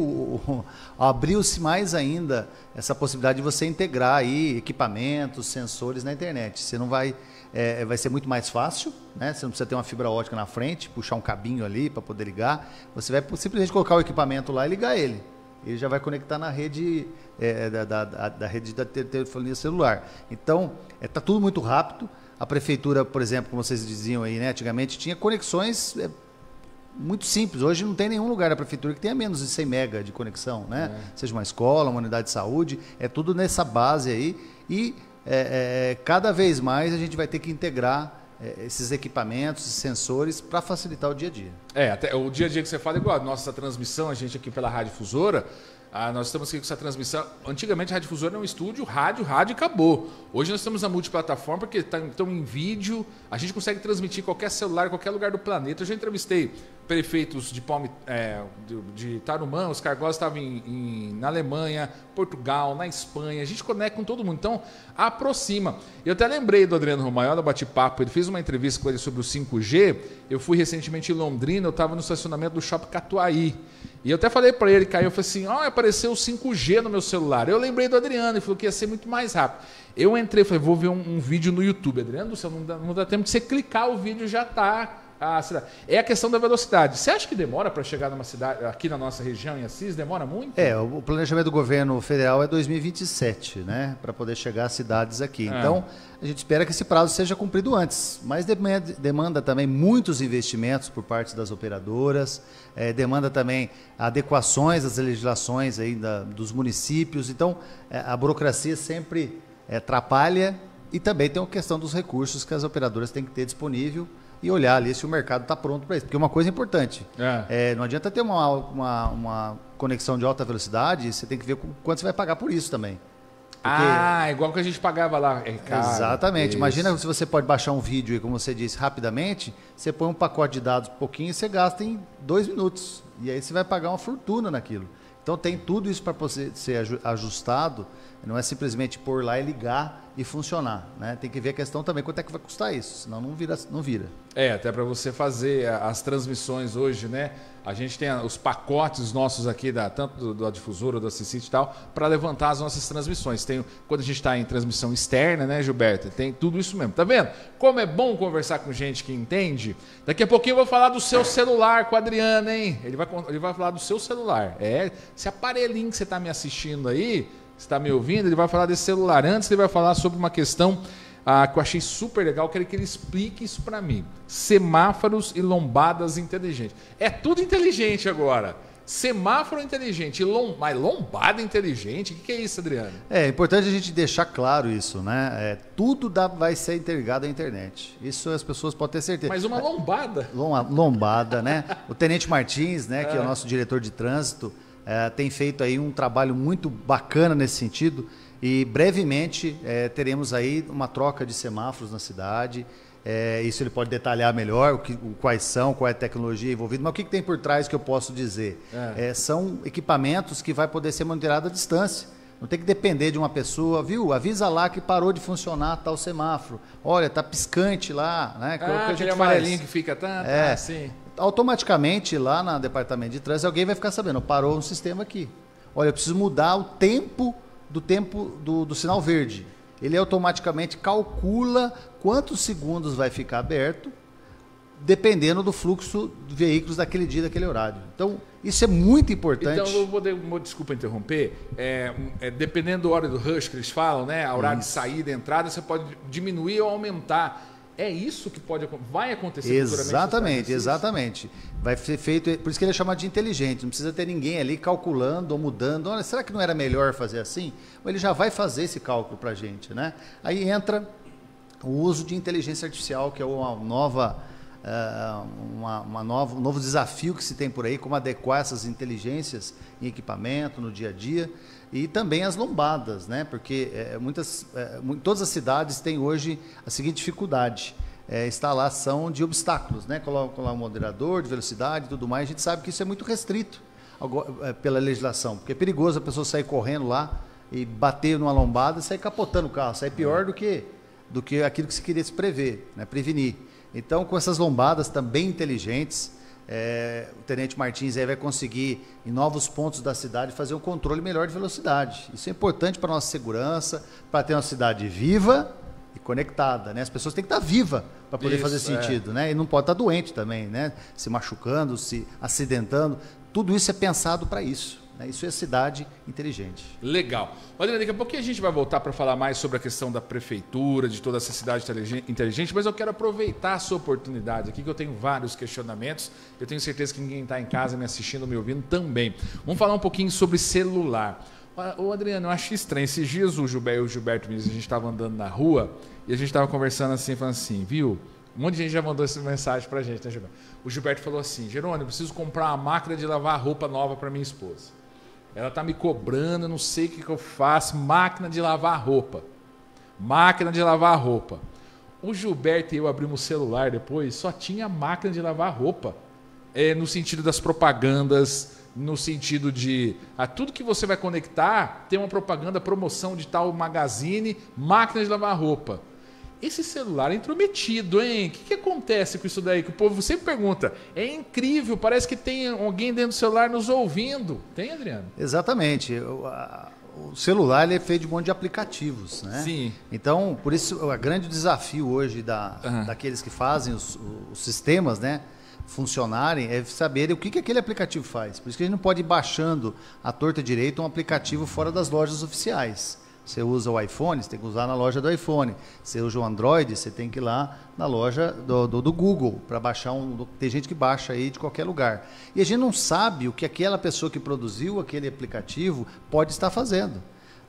o abriu-se mais ainda essa possibilidade de você integrar aí equipamentos, sensores na internet. Você não vai é, vai ser muito mais fácil, né? Você não precisa ter uma fibra ótica na frente, puxar um cabinho ali para poder ligar. Você vai simplesmente colocar o equipamento lá e ligar ele ele já vai conectar na rede é, da, da, da, rede da telefonia celular. Então, está é, tá tudo muito rápido. A prefeitura, por exemplo, como vocês diziam aí, né, antigamente tinha conexões é, muito simples. Hoje não tem nenhum lugar da prefeitura que tenha menos de 100 mega de conexão, né? É. Seja uma escola, uma unidade de saúde, é tudo nessa base aí. E é, é, cada vez mais a gente vai ter que integrar é, esses equipamentos, sensores para facilitar o dia a dia. É, até o dia a dia que você fala é igual a nossa transmissão, a gente aqui pela Rádio Fusora, ah, nós estamos aqui com essa transmissão. Antigamente a Rádio Fusora era um estúdio, rádio, rádio e acabou. Hoje nós estamos na multiplataforma porque estão tá, em vídeo, a gente consegue transmitir qualquer celular, qualquer lugar do planeta. Eu já entrevistei prefeitos de, Palme, é, de, de Tarumã, os cargos estavam em, em, na Alemanha, Portugal, na Espanha. A gente conecta com todo mundo, então aproxima. Eu até lembrei do Adriano Romaiola, bate-papo, ele fez uma entrevista com ele sobre o 5G. Eu fui recentemente em Londrina, eu estava no estacionamento do Shopping Catuaí. E eu até falei para ele, caiu, eu falei assim, ó, oh, apareceu o 5G no meu celular. Eu lembrei do Adriano, ele falou que ia ser muito mais rápido. Eu entrei, falei, vou ver um, um vídeo no YouTube. Adriano do céu, não dá, não dá tempo de você clicar, o vídeo já está ah, a cidade. É a questão da velocidade. Você acha que demora para chegar numa cidade, aqui na nossa região, em Assis, demora muito? É, o planejamento do governo federal é 2027, né? Para poder chegar às cidades aqui. É. Então, a gente espera que esse prazo seja cumprido antes. Mas demanda, demanda também muitos investimentos por parte das operadoras, é, demanda também adequações às legislações aí da, dos municípios. Então, é, a burocracia sempre é, atrapalha. E também tem a questão dos recursos que as operadoras têm que ter disponível e olhar ali se o mercado está pronto para isso. Porque uma coisa é importante, é. É, não adianta ter uma, uma, uma, conexão de alta velocidade, você tem que ver quanto você vai pagar por isso também. Porque... Ah, igual que a gente pagava lá. É caro, Exatamente. Isso. Imagina se você pode baixar um vídeo e, como você disse, rapidamente, você põe um pacote de dados pouquinho e você gasta em dois minutos. E aí você vai pagar uma fortuna naquilo. Então tem tudo isso para ser ajustado não é simplesmente pôr lá e ligar e funcionar, né? Tem que ver a questão também quanto é que vai custar isso, senão não vira, não vira. É, até para você fazer as transmissões hoje, né? A gente tem os pacotes nossos aqui, da, tanto do, da difusora, do Assistit e tal, para levantar as nossas transmissões. Tem, quando a gente está em transmissão externa, né, Gilberto? Tem tudo isso mesmo. Tá vendo? Como é bom conversar com gente que entende. Daqui a pouquinho eu vou falar do seu celular com a Adriana, hein? Ele vai, ele vai falar do seu celular. É, esse aparelhinho que você está me assistindo aí, está me ouvindo, ele vai falar desse celular. Antes ele vai falar sobre uma questão ah, que eu achei super legal, quero que ele explique isso para mim. Semáforos e lombadas inteligentes. É tudo inteligente agora. Semáforo inteligente, lom... mas lombada inteligente? O que, que, é isso, Adriano? É importante a gente deixar claro isso, né? É, tudo dá, vai ser interligado à internet. Isso as pessoas podem ter certeza. Mas uma lombada. lombada, né? o Tenente Martins, né, que é o é. nosso diretor de trânsito, é, tem feito aí um trabalho muito bacana nesse sentido e brevemente é, teremos aí uma troca de semáforos na cidade. É, isso ele pode detalhar melhor o que, o, quais são, qual é a tecnologia envolvida, mas o que, que tem por trás que eu posso dizer? É. É, são equipamentos que vai poder ser monitorado à distância. Não tem que depender de uma pessoa, viu? Avisa lá que parou de funcionar tal semáforo. Olha, tá piscante lá, né? Que, é ah, que a gente aquele faz. amarelinho que fica, tá? tá é, tá, sim automaticamente lá no departamento de trânsito alguém vai ficar sabendo, parou um sistema aqui. Olha, eu preciso mudar o tempo do tempo do, do sinal verde. Ele automaticamente calcula quantos segundos vai ficar aberto, dependendo do fluxo de veículos daquele dia, daquele horário. Então, isso é muito importante. Então, eu vou, de, desculpa interromper, é, é, dependendo da hora do rush que eles falam, né, a horário isso. de saída, entrada, você pode diminuir ou aumentar é isso que pode vai acontecer Exatamente, é exatamente. Vai ser feito, por isso que ele é chamado de inteligente, não precisa ter ninguém ali calculando ou mudando. Olha, será que não era melhor fazer assim? Ou ele já vai fazer esse cálculo para a gente, né? Aí entra o uso de inteligência artificial, que é uma nova eh, uma, uma nova, um novo desafio que se tem por aí, como adequar essas inteligências em equipamento, no dia a dia e também as lombadas, né? Porque é, é muitas, é, todas as cidades têm hoje a seguinte dificuldade: é, instalação de obstáculos, né? Colocam lá um moderador de velocidade, e tudo mais. A gente sabe que isso é muito restrito é, pela legislação, porque é perigoso a pessoa sair correndo lá e bater numa lombada, e sair capotando o carro, sair é pior do que do que aquilo que se queria se prever, né? Prevenir. Então, com essas lombadas também inteligentes é, o Tenente Martins aí vai conseguir, em novos pontos da cidade, fazer um controle melhor de velocidade. Isso é importante para a nossa segurança, para ter uma cidade viva e conectada. Né? As pessoas têm que estar tá viva para poder Isso, fazer é. sentido, é. né? E não pode estar tá doente também, né? Se machucando, se acidentando. Tudo isso é pensado para isso. Né? Isso é cidade inteligente. Legal. Adriana, daqui a pouquinho a gente vai voltar para falar mais sobre a questão da prefeitura, de toda essa cidade inteligente, mas eu quero aproveitar a sua oportunidade aqui, que eu tenho vários questionamentos. Eu tenho certeza que ninguém está em casa me assistindo, me ouvindo também. Vamos falar um pouquinho sobre celular. Ô Adriano, eu acho estranho. Esses dias o Gilberto, o Gilberto Mendes, a gente estava andando na rua e a gente estava conversando assim, falando assim, viu? Um monte de gente já mandou essa mensagem a gente, né, Gilberto? O Gilberto falou assim: Jerônimo, preciso comprar uma máquina de lavar roupa nova para minha esposa ela está me cobrando, eu não sei o que, que eu faço. Máquina de lavar roupa. Máquina de lavar roupa. O Gilberto e eu abrimos o celular depois, só tinha máquina de lavar roupa. É, no sentido das propagandas, no sentido de a tudo que você vai conectar, tem uma propaganda, promoção de tal magazine, máquina de lavar roupa. Esse celular é intrometido, hein? O que, que acontece com isso daí? Que o povo sempre pergunta. É incrível, parece que tem alguém dentro do celular nos ouvindo. Tem, Adriano? Exatamente. Eu, a o celular ele é feito de um monte de aplicativos, né? Sim. Então, por isso, o grande desafio hoje da, uhum. daqueles que fazem os, os, sistemas, né? funcionarem é saber o que, que aquele aplicativo faz. Por isso que a gente não pode ir baixando a torta direita um aplicativo fora das lojas oficiais. Você usa o iPhone, você tem que usar na loja do iPhone. Você usa o Android, você tem que ir lá na loja do, do, do Google para baixar um. Tem gente que baixa aí de qualquer lugar. E a gente não sabe o que aquela pessoa que produziu aquele aplicativo pode estar fazendo.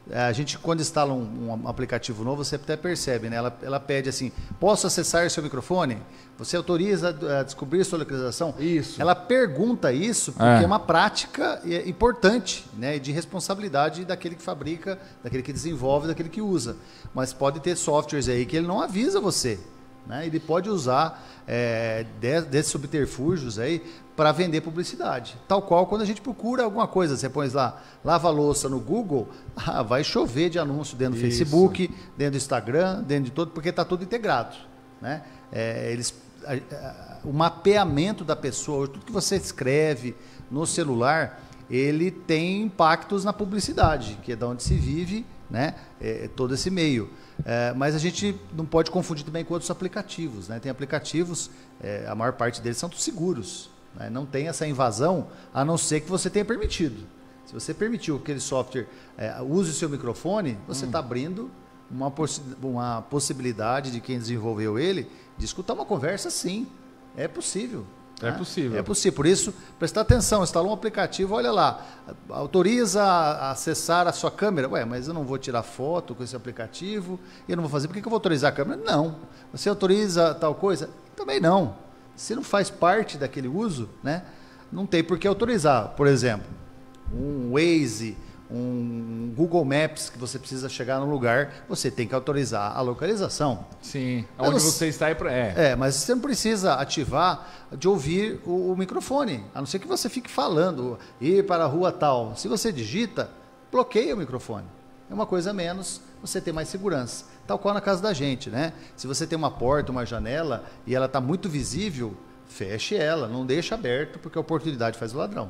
É, a gente, quando instala um, um, aplicativo novo, você até percebe, né? Ela, ela pede assim: posso acessar seu microfone? Você autoriza a descobrir sua localização? Isso. Ela pergunta isso porque é, é uma prática é importante, né? De responsabilidade daquele que fabrica, daquele que desenvolve, daquele que usa. Mas pode ter softwares aí que ele não avisa você. Né? Ele pode usar é, desses subterfúgios aí para vender publicidade. Tal qual quando a gente procura alguma coisa, você põe lá lava-louça no Google, ah, vai chover de anúncio dentro do Isso. Facebook, dentro do Instagram, dentro de todo, porque está tudo integrado. Né? É, eles, a, a, o mapeamento da pessoa, tudo que você escreve no celular, ele tem impactos na publicidade, que é da onde se vive né? É, é, todo esse meio. É, mas a gente não pode confundir também com outros aplicativos. Né? Tem aplicativos, é, a maior parte deles são seguros. Né? Não tem essa invasão, a não ser que você tenha permitido. Se você permitiu que aquele software é, use o seu microfone, você está hum. Tá abrindo uma, possi uma possibilidade de quem desenvolveu ele de escutar uma conversa sim. É possível. É né? possível. É possível. Por isso, prestar atenção, instala um aplicativo, olha lá, autoriza a acessar a sua câmera. Ué, mas eu não vou tirar foto com esse aplicativo, eu não vou fazer, por que eu vou autorizar a câmera? Não. Você autoriza tal coisa? Também não se não faz parte daquele uso, né, não tem por que autorizar. Por exemplo, um Waze, um Google Maps que você precisa chegar num lugar, você tem que autorizar a localização. Sim, mas onde você está aí é pra, é. É, mas você não precisa ativar de ouvir o, o, microfone, a não ser que você fique falando, ir para a rua tal. Se você digita, bloqueia o microfone. É uma coisa a menos, você tem mais segurança tal qual na casa da gente, né? Se você tem uma porta, uma janela e ela está muito visível, feche ela, não deixe aberto, porque a oportunidade faz o ladrão.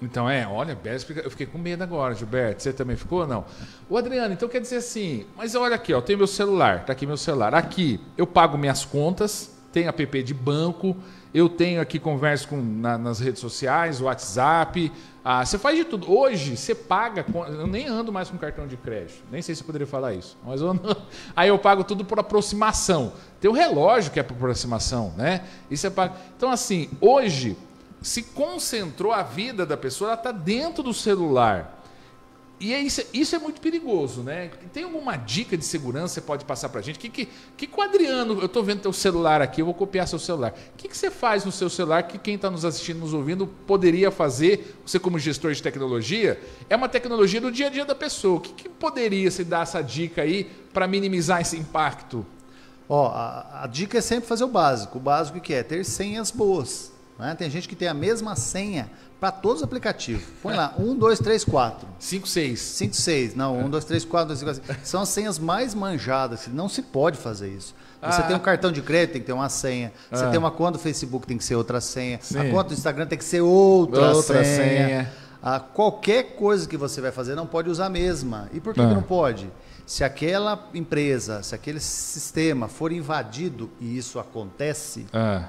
Então é, olha, eu fiquei com medo agora, Gilberto. Você também ficou ou não? O Adriano, então quer dizer assim, mas olha aqui, ó, tem meu celular, tá aqui meu celular. Aqui eu pago minhas contas, tem app de banco, eu tenho aqui converso com, na, nas redes sociais, WhatsApp. Ah, você faz de tudo. Hoje, você paga. Eu nem ando mais com cartão de crédito. Nem sei se eu poderia falar isso. Mas eu não. Aí eu pago tudo por aproximação. Tem o relógio que é por aproximação, né? E você paga. Então, assim, hoje se concentrou a vida da pessoa, ela está dentro do celular e é isso, isso é muito perigoso, né? Tem alguma dica de segurança que você pode passar para a gente? Que, que, que quadriano, eu estou vendo teu celular aqui, eu vou copiar seu celular. O que, que você faz no seu celular que quem está nos assistindo, nos ouvindo, poderia fazer, você como gestor de tecnologia? É uma tecnologia do dia a dia da pessoa. O que, que poderia se dar essa dica aí para minimizar esse impacto? Ó, a, a, dica é sempre fazer o básico. O básico que é ter senhas boas. Né? Tem gente que tem a mesma senha para todos os aplicativos. Põe lá, 1, 2, 3, 4. 5, 6. 5, 6. Não, 1, 2, 3, 4, 2, 5, 6. São as senhas mais manjadas. Assim, não se pode fazer isso. Você ah. tem um cartão de crédito, tem que ter uma senha. Ah. Você tem uma conta do Facebook, tem que ser outra senha. Sim. A conta do Instagram tem que ser outra, outra senha. senha. Ah, qualquer coisa que você vai fazer não pode usar a mesma. E por que, ah. que não pode? Se aquela empresa, se aquele sistema for invadido, e isso acontece, ah.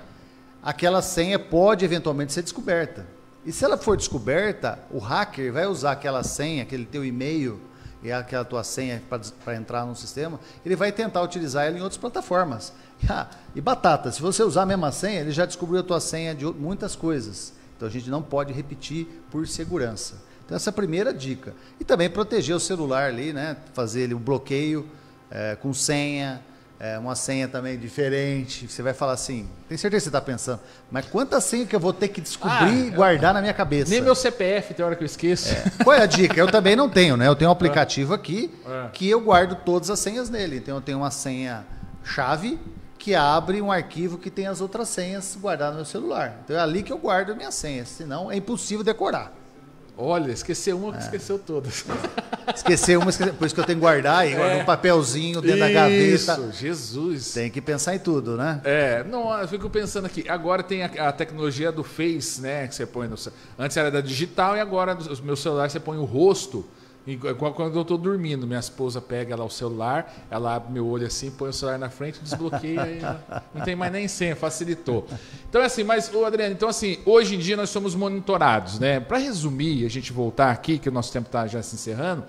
aquela senha pode eventualmente ser descoberta. E se ela for descoberta, o hacker vai usar aquela senha, aquele teu e-mail e aquela tua senha para entrar no sistema, ele vai tentar utilizar ela em outras plataformas. Ah, e batata, se você usar a mesma senha, ele já descobriu a tua senha de muitas coisas. Então a gente não pode repetir por segurança. Então essa é a primeira dica. E também proteger o celular ali, né? Fazer ele um bloqueio é, com senha, é, uma senha também diferente. Você vai falar assim, tem certeza que você está pensando, mas quanta senha que eu vou ter que descobrir ah, e guardar eu, na minha cabeça? Nem meu CPF tem hora que eu esqueço. É. Qual é a dica? Eu também não tenho, né? Eu tenho um é. aplicativo aqui é. que eu guardo todas as senhas nele. Então eu tenho uma senha chave que abre um arquivo que tem as outras senhas guardadas no meu celular. Então é ali que eu guardo minha senha, senão é impossível decorar. Olha, esqueceu uma que é. esqueceu todas. Esqueceu uma, esqueceu. Por isso que eu tenho que guardar aí é. um papelzinho dentro isso, da gaveta. Isso, Jesus. Tem que pensar em tudo, né? É, não, eu fico pensando aqui. Agora tem a, a tecnologia do Face, né? Que você põe no. Antes era da digital e agora no meu celular você põe o rosto. É igual quando eu tô dormindo, minha esposa pega lá o celular, ela abre meu olho assim, põe o celular na frente, desbloqueia, não tem mais nem senha, facilitou. Então é assim, mas o Adriano, então assim, hoje em dia nós somos monitorados, né? Para resumir, a gente voltar aqui, que o nosso tempo está já se encerrando,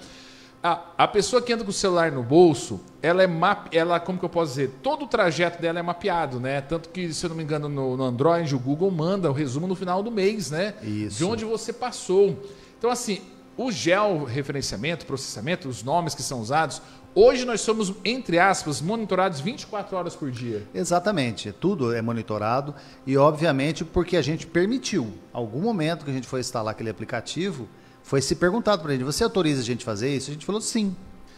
a, a pessoa que anda com o celular no bolso, ela é map, ela como que eu posso dizer, todo o trajeto dela é mapeado, né? Tanto que se eu não me engano no, no Android, o Google manda o resumo no final do mês, né? Isso. De onde você passou. Então assim, o georreferenciamento, processamento, os nomes que são usados, Hoje nós somos, entre aspas, monitorados 24 horas por dia. Exatamente, tudo é monitorado e, obviamente, porque a gente permitiu. Algum momento que a gente foi instalar aquele aplicativo, foi se perguntado para a gente: você autoriza a gente a fazer isso? A gente falou sim.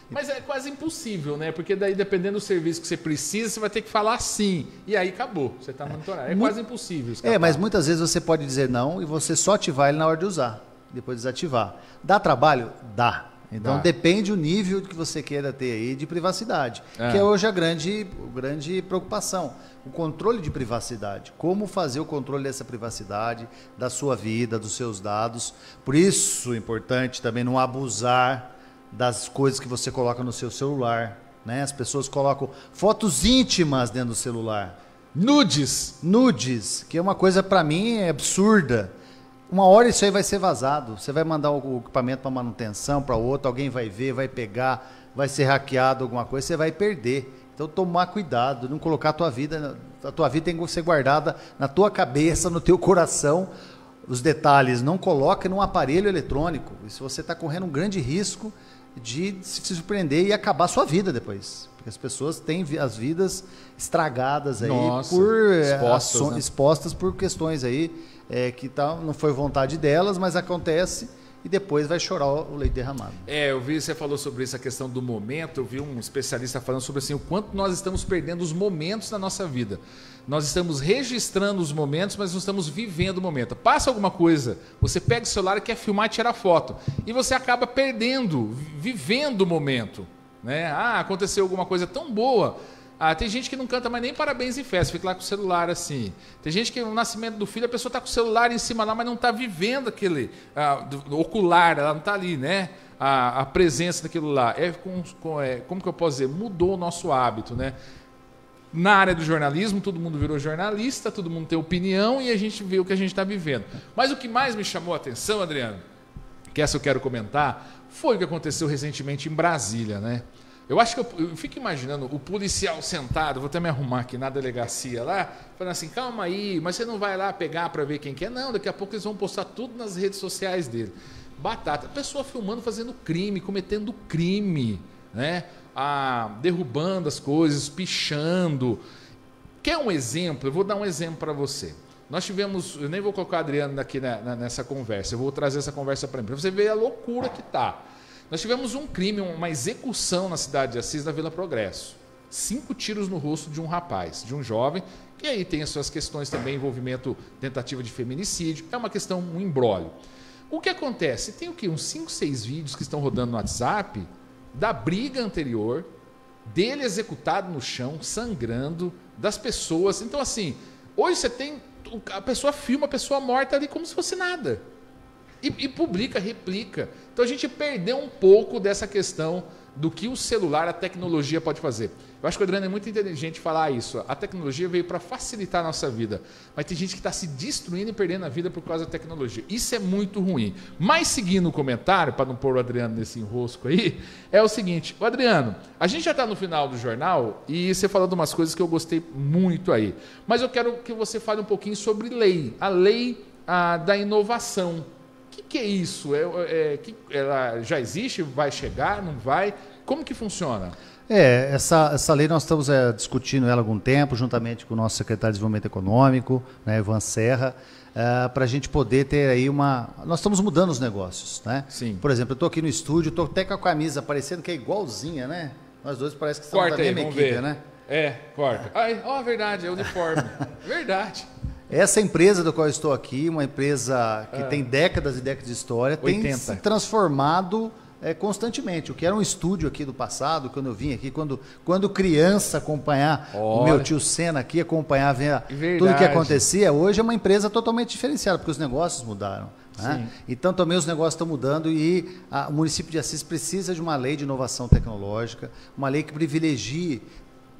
Mas é quase impossível, né? Porque daí, dependendo do serviço que você precisa, você vai ter que falar sim. E aí acabou, você está monitorado. É quase impossível. Escapar. É, mas muitas vezes você pode dizer não e você só ativar ele na hora de usar depois desativar. Dá trabalho? Dá. Então Dá. depende o nível que você queira ter aí de privacidade, é. que é hoje a grande, grande preocupação. O controle de privacidade. Como fazer o controle dessa privacidade, da sua vida, dos seus dados. Por isso, é importante também não abusar das coisas que você coloca no seu celular. Né? As pessoas colocam fotos íntimas dentro do celular. Nudes. Nudes, que é uma coisa para mim é absurda. Uma hora isso aí vai ser vazado. Você vai mandar o equipamento para manutenção, para outro, alguém vai ver, vai pegar, vai ser hackeado alguma coisa, você vai perder. Então tomar cuidado, não colocar a tua vida, a tua vida tem que ser guardada na tua cabeça, no teu coração. Os detalhes não coloque num aparelho eletrônico. Isso você está correndo um grande risco de se surpreender e acabar a sua vida depois. Porque as pessoas têm as vidas estragadas aí Nossa, por eh, expostas, né? expostas por questões aí é, que tá, não foi vontade delas, mas acontece e depois vai chorar o leite derramado. É, eu vi, você falou sobre essa questão do momento, eu vi um especialista falando sobre assim, o quanto nós estamos perdendo os momentos na nossa vida. Nós estamos registrando os momentos, mas não estamos vivendo o momento. Passa alguma coisa, você pega o celular e quer filmar e tirar foto. E você acaba perdendo, vivendo o momento. Né? Ah, aconteceu alguma coisa tão boa ah, tem gente que não canta mais nem parabéns em festa, fica lá com o celular assim. Tem gente que no nascimento do filho a pessoa está com o celular em cima lá, mas não está vivendo aquele ah, ocular, ela não está ali, né? A, a, presença daquilo lá. É, com, com, é, como que eu posso dizer? Mudou o nosso hábito, né? Na área do jornalismo, todo mundo virou jornalista, todo mundo tem opinião e a gente vê o que a gente está vivendo. Mas o que mais me chamou a atenção, Adriano, que essa eu quero comentar, foi o que aconteceu recentemente em Brasília, né? Eu acho que eu, eu, fico imaginando o policial sentado, vou até me arrumar aqui na delegacia lá, falando assim: calma aí, mas você não vai lá pegar para ver quem quer é? Não, daqui a pouco eles vão postar tudo nas redes sociais dele. Batata. Pessoa filmando, fazendo crime, cometendo crime, né? Ah, derrubando as coisas, pichando. Quer um exemplo? Eu vou dar um exemplo para você. Nós tivemos, eu nem vou colocar o Adriano aqui na, na, nessa conversa, eu vou trazer essa conversa para mim, para você ver a loucura que tá. Nós tivemos um crime, uma execução na cidade de Assis, na Vila Progresso. Cinco tiros no rosto de um rapaz, de um jovem, que aí tem as suas questões também, envolvimento, tentativa de feminicídio, é uma questão, um embrólio. O que acontece? Tem o quê? Uns cinco, seis vídeos que estão rodando no WhatsApp da briga anterior, dele executado no chão, sangrando, das pessoas. Então, assim, hoje você tem. A pessoa filma a pessoa morta ali como se fosse nada e, e publica, replica. Então a gente perdeu um pouco dessa questão do que o celular, a tecnologia pode fazer. Eu acho que o Adriano é muito inteligente falar isso. A tecnologia veio para facilitar a nossa vida, mas tem gente que está se destruindo e perdendo a vida por causa da tecnologia. Isso é muito ruim. Mas seguindo o comentário, para não pôr o Adriano nesse enrosco aí, é o seguinte: o Adriano, a gente já está no final do jornal e você falou de umas coisas que eu gostei muito aí, mas eu quero que você fale um pouquinho sobre lei, a lei a, da inovação que, que é isso? É, é, que, ela já existe? Vai chegar? Não vai? Como que funciona? É, essa, essa lei nós estamos é, discutindo ela há algum tempo, juntamente com o nosso secretário de Desenvolvimento Econômico, né, Ivan Serra, é, para a gente poder ter aí uma. Nós estamos mudando os negócios, né? Sim. Por exemplo, eu estou aqui no estúdio, estou até com a camisa parecendo que é igualzinha, né? Nós dois parece que estamos Corta mesma aí, equipe, né? É, corta. Aí, ó, oh, verdade, é uniforme. verdade. Essa empresa do qual eu estou aqui, uma empresa que é. tem décadas e décadas de história, 80. tem se transformado é, constantemente. O que era um estúdio aqui do passado, quando eu vim aqui, quando, quando criança acompanhar Olha. o meu tio Senna aqui, acompanhar ver tudo que acontecia, hoje é uma empresa totalmente diferenciada, porque os negócios mudaram. Né? Então também os negócios estão mudando e a, o município de Assis precisa de uma lei de inovação tecnológica, uma lei que privilegie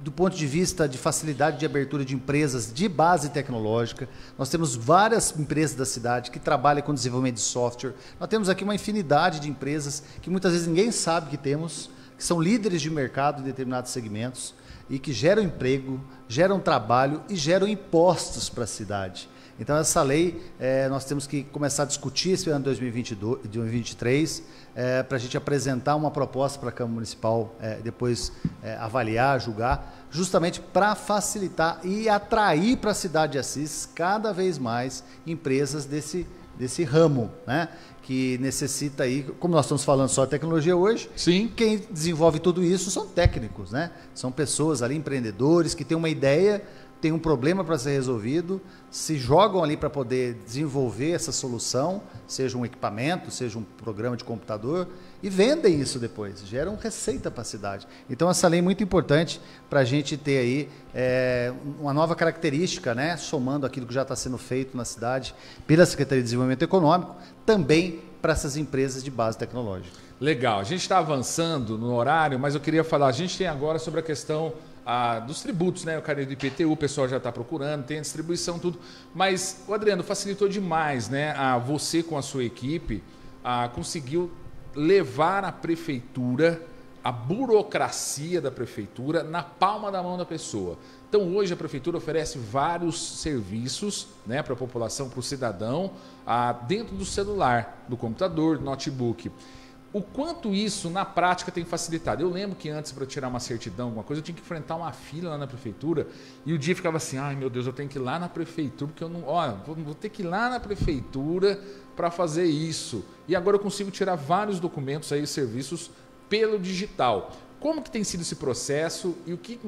do ponto de vista de facilidade de abertura de empresas de base tecnológica. Nós temos várias empresas da cidade que trabalham com desenvolvimento de software. Nós temos aqui uma infinidade de empresas que muitas vezes ninguém sabe que temos, que são líderes de mercado em determinados segmentos e que geram emprego, geram trabalho e geram impostos para a cidade. Então, essa lei é, nós temos que começar a discutir esse ano de 2022, 2023, é, para a gente apresentar uma proposta para a Câmara Municipal é, depois é, avaliar, julgar, justamente para facilitar e atrair para a cidade de Assis cada vez mais empresas desse desse ramo, né? Que necessita aí, como nós estamos falando só de tecnologia hoje, Sim. quem desenvolve tudo isso são técnicos, né? São pessoas ali, empreendedores, que têm uma ideia, tem um problema para ser resolvido, se jogam ali para poder desenvolver essa solução, seja um equipamento, seja um programa de computador, e vendem isso depois, geram receita para a cidade. Então, essa lei é muito importante para a gente ter aí é, uma nova característica, né, somando aquilo que já está sendo feito na cidade pela Secretaria de Desenvolvimento Econômico, também para essas empresas de base tecnológica. Legal, a gente está avançando no horário, mas eu queria falar, a gente tem agora sobre a questão a, dos tributos, né? O carinho do IPTU, o pessoal já está procurando, tem a distribuição, tudo. Mas o Adriano facilitou demais, né? A você com a sua equipe a, conseguiu levar a prefeitura, a burocracia da prefeitura, na palma da mão da pessoa. Então hoje a prefeitura oferece vários serviços né, para a população, para o cidadão, a, dentro do celular, do computador, do notebook o quanto isso na prática tem facilitado. Eu lembro que antes, para tirar uma certidão, alguma coisa, eu tinha que enfrentar uma fila lá na prefeitura e o dia ficava assim: ai meu Deus, eu tenho que ir lá na prefeitura, porque eu não. Olha, vou ter que ir lá na prefeitura para fazer isso. E agora eu consigo tirar vários documentos aí, serviços, pelo digital. Como que tem sido esse processo e o que,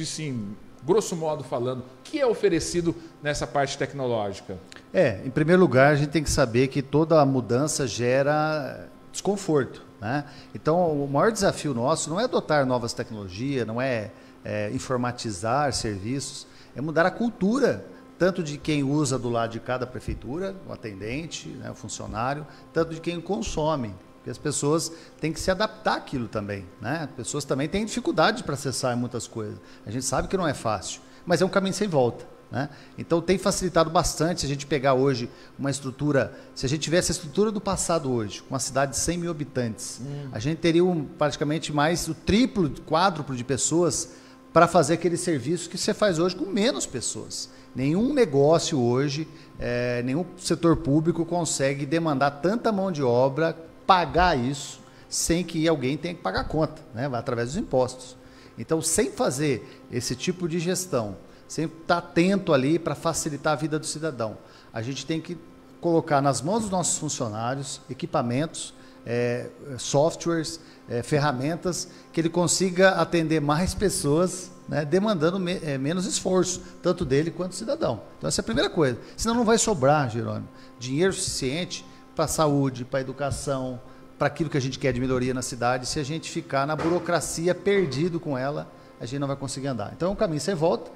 assim, grosso modo falando, que é oferecido nessa parte tecnológica? É, em primeiro lugar, a gente tem que saber que toda mudança gera desconforto. Né? Então, o maior desafio nosso não é adotar novas tecnologias, não é, é informatizar serviços, é mudar a cultura tanto de quem usa do lado de cada prefeitura, o atendente, né, o funcionário, tanto de quem consome. Porque as pessoas têm que se adaptar àquilo também. Né? As pessoas também têm dificuldade para acessar muitas coisas. A gente sabe que não é fácil, mas é um caminho sem volta. Né? Então tem facilitado bastante se a gente pegar hoje uma estrutura, se a gente tivesse a estrutura do passado hoje, com uma cidade de 100 mil habitantes, hum. a gente teria um, praticamente mais o triplo, quádruplo de pessoas para fazer aquele serviço que você faz hoje com menos pessoas. Nenhum negócio hoje, é, nenhum setor público consegue demandar tanta mão de obra, pagar isso, sem que alguém tenha que pagar a conta, né? através dos impostos. Então, sem fazer esse tipo de gestão, sempre estar tá atento ali para facilitar a vida do cidadão. A gente tem que colocar nas mãos dos nossos funcionários equipamentos, é, softwares, é, ferramentas que ele consiga atender mais pessoas, né, demandando me, é, menos esforço, tanto dele quanto do cidadão. Então, essa é a primeira coisa. Senão, não vai sobrar, Jerônimo, dinheiro suficiente para a saúde, para a educação, para aquilo que a gente quer de melhoria na cidade. Se a gente ficar na burocracia perdido com ela, a gente não vai conseguir andar. Então, é um caminho sem volta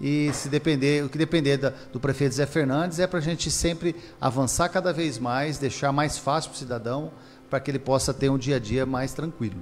e se depender, o que depender da, do prefeito Zé Fernandes é para a gente sempre avançar cada vez mais, deixar mais fácil para o cidadão, para que ele possa ter um dia a dia mais tranquilo.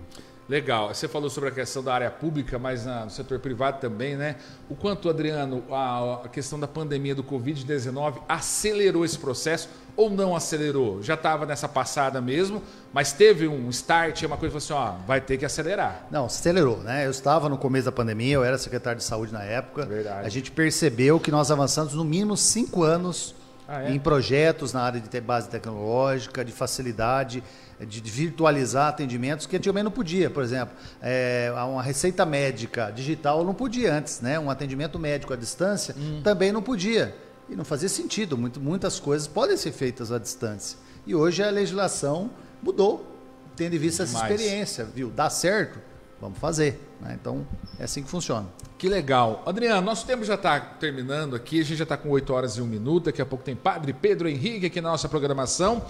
Legal. Você falou sobre a questão da área pública, mas no setor privado também, né? O quanto, Adriano, a, questão da pandemia do Covid-19 acelerou esse processo ou não acelerou? Já estava nessa passada mesmo, mas teve um start, é uma coisa assim, ó, vai ter que acelerar. Não, acelerou, né? Eu estava no começo da pandemia, eu era secretário de saúde na época. Verdade. A gente percebeu que nós avançamos no mínimo cinco anos ah, é? em projetos na área de base tecnológica, de facilidade, de virtualizar atendimentos que antigamente não podia. Por exemplo, é, uma receita médica digital não podia antes, né? Um atendimento médico à distância hum. também não podia. E não fazia sentido. Muito, muitas coisas podem ser feitas à distância. E hoje a legislação mudou, tendo em vista Demais. essa experiência, viu? Dá certo, vamos fazer. Né? Então, é assim que funciona. Que legal. Adriano, nosso tempo já está terminando aqui, a gente já está com 8 horas e 1 minuto, daqui a pouco tem Padre Pedro Henrique aqui na nossa programação.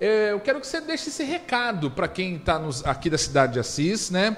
É, eu quero que você deixe esse recado para quem está aqui da cidade de Assis, né?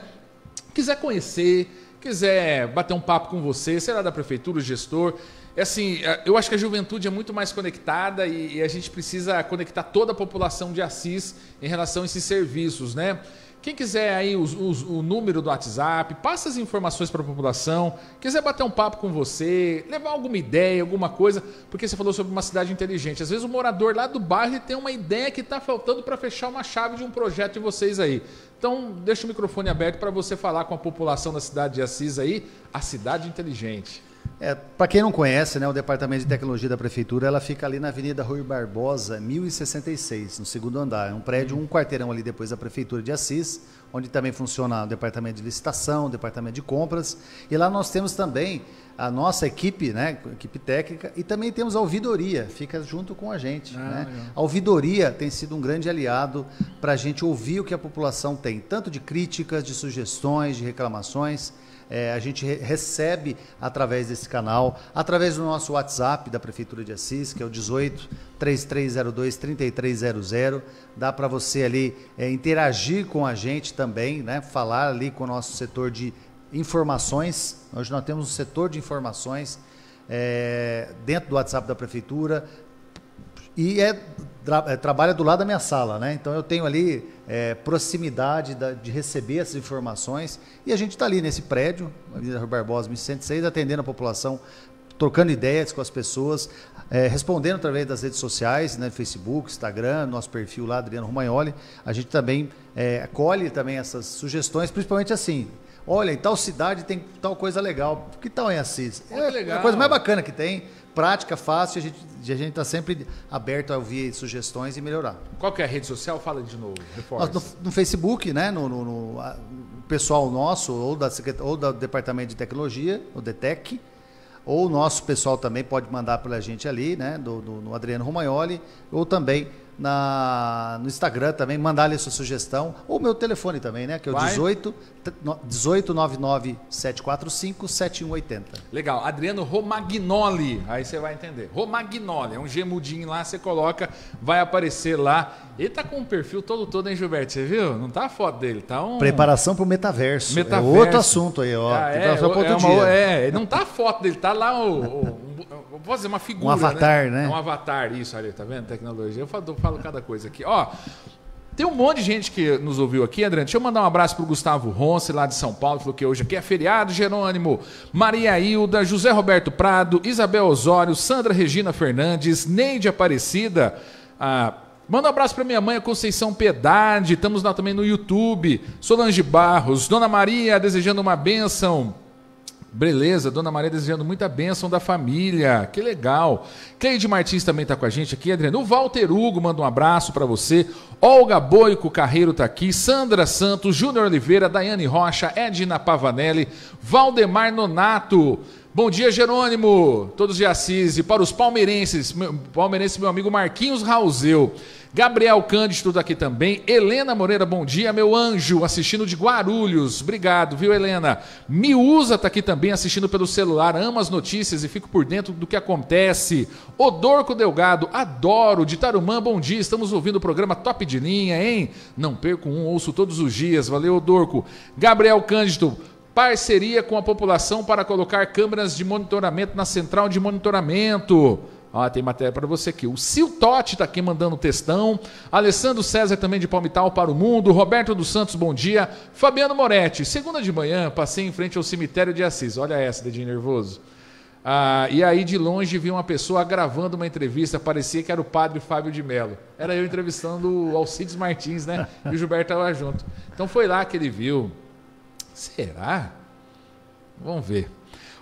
Quiser conhecer, quiser bater um papo com você, será da prefeitura, o gestor. É assim, é, eu acho que a juventude é muito mais conectada e, e a gente precisa conectar toda a população de Assis em relação a esses serviços, né? Quem quiser aí os, os, o número do WhatsApp, passa as informações para a população. Quiser bater um papo com você, levar alguma ideia, alguma coisa, porque você falou sobre uma cidade inteligente. Às vezes o morador lá do bairro tem uma ideia que está faltando para fechar uma chave de um projeto de vocês aí. Então deixa o microfone aberto para você falar com a população da cidade de Assis aí, a cidade inteligente. É, Para quem não conhece, né, o Departamento de Tecnologia da Prefeitura ela fica ali na Avenida Rui Barbosa, 1066, no segundo andar. É um prédio, um quarteirão ali depois da Prefeitura de Assis, onde também funciona o Departamento de Licitação, o Departamento de Compras. E lá nós temos também a nossa equipe, né, equipe técnica, e também temos a ouvidoria, fica junto com a gente. Ah, né? É. A ouvidoria tem sido um grande aliado para a gente ouvir o que a população tem, tanto de críticas, de sugestões, de reclamações. É, a gente re recebe através desse canal, através do nosso WhatsApp da Prefeitura de Assis, que é o 18 3302 3300. Dá para você ali é, interagir com a gente também, né? falar ali com o nosso setor de informações. Hoje nós temos um setor de informações é, dentro do WhatsApp da Prefeitura. E é tra eh, trabalha do lado da minha sala, né? Então eu tenho ali é, proximidade da, de receber essas informações e a gente está ali nesse prédio, Avenida Rui Barbosa 1106, atendendo a população, trocando ideias com as pessoas, é, respondendo através das redes sociais, né, Facebook, Instagram, nosso perfil lá, Adriano Romagnoli. A gente também é, colhe também essas sugestões, principalmente assim, Olha, em tal cidade tem tal coisa legal. Que tal em Assis? é legal. a coisa mais bacana que tem. Prática, fácil, a gente, a gente tá sempre aberto a ouvir sugestões e melhorar. Qual que é a rede social? Fala de novo. No, no, Facebook, né? No, no, no pessoal nosso, ou, da, ou do Departamento de Tecnologia, o DETEC, ou o nosso pessoal também pode mandar para a gente ali, né? Do, do, no Adriano Romagnoli, ou também na, no Instagram também, mandar ali a sua sugestão, ou meu telefone também, né? Que é o 18 18 1899 745 7180. Legal. Adriano Romagnoli. Aí você vai entender. Romagnoli, é um gemudinho lá, você coloca, vai aparecer lá. Ele tá com um perfil todo todo, hein, Gilberto? Você viu? Não tá a foto dele, tá um. Preparação pro metaverso. É metaverso. É outro assunto aí, ó. Ah, é, é, uma, é, não tá a foto dele, tá lá o. o um, vou fazer uma figura. Um avatar, né? né? É um avatar, isso, ali, tá vendo? Tecnologia. Eu falo, falo cada coisa aqui. Ó, tem um monte de gente que nos ouviu aqui, André. Deixa eu mandar um abraço pro Gustavo Ronce, lá de São Paulo, falou que hoje aqui é feriado, Jerônimo, Maria Hilda, José Roberto Prado, Isabel Osório, Sandra Regina Fernandes, Neide Aparecida. Ah, manda um abraço para minha mãe, Conceição Piedade. Estamos lá também no YouTube. Solange Barros, Dona Maria, desejando uma bênção. Beleza, Dona Maria desejando muita bênção da família. Que legal. Cleide Martins também está com a gente aqui, Adriano. O Walter Hugo manda um abraço para você. Olga Boico Carreiro está aqui. Sandra Santos, Júnior Oliveira, Daiane Rocha, Edna Pavanelli, Valdemar Nonato. Bom dia, Jerônimo. Todos de Assis. E para os palmeirenses, Palmeirenses, palmeirense, meu amigo Marquinhos Rauzeu. Gabriel Cândido está aqui também. Helena Moreira, bom dia, meu anjo, assistindo de Guarulhos. Obrigado, viu, Helena? Miúza está aqui também, assistindo pelo celular. Amo as notícias e fico por dentro do que acontece. Odorco Delgado, adoro. De Tarumã, bom dia. Estamos ouvindo o programa Top de Linha, hein? Não perco um, ouço todos os dias. Valeu, Odorco. Gabriel Cândido, parceria com a população para colocar câmeras de monitoramento na central de monitoramento. Ah, tem matéria para você aqui. O Sil Totti está aqui mandando textão. Alessandro César também de Palmital para o Mundo. Roberto dos Santos, bom dia. Fabiano Moretti, segunda de manhã, passei em frente ao cemitério de Assis. Olha essa, dedinho nervoso. Ah, e aí de longe vi uma pessoa gravando uma entrevista, parecia que era o padre Fábio de Mello. Era eu entrevistando o Alcides Martins, né? E o Gilberto estava junto. Então foi lá que ele viu. Será? Vamos ver.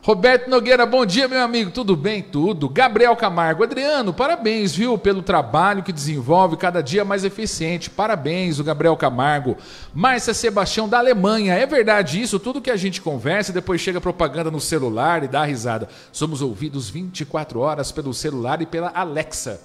Roberto Nogueira, bom dia, meu amigo. Tudo bem? Tudo. Gabriel Camargo, Adriano, parabéns, viu, pelo trabalho que desenvolve, cada dia mais eficiente. Parabéns, o Gabriel Camargo. Márcia Sebastião, da Alemanha. É verdade isso? Tudo que a gente conversa, depois chega propaganda no celular e dá risada. Somos ouvidos 24 horas pelo celular e pela Alexa. Exato.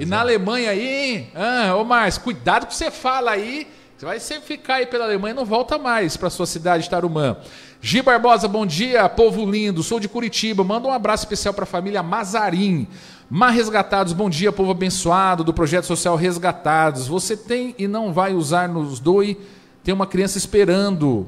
E na Alemanha aí, ah, ô Márcio, cuidado que você fala aí. Você vai ficar aí pela Alemanha e não volta mais para sua cidade, Tarumã. Gi Barbosa, bom dia, povo lindo. Sou de Curitiba. Manda um abraço especial para a família Mazarim. Mar Resgatados, bom dia, povo abençoado do projeto social Resgatados. Você tem e não vai usar nos doi? Tem uma criança esperando.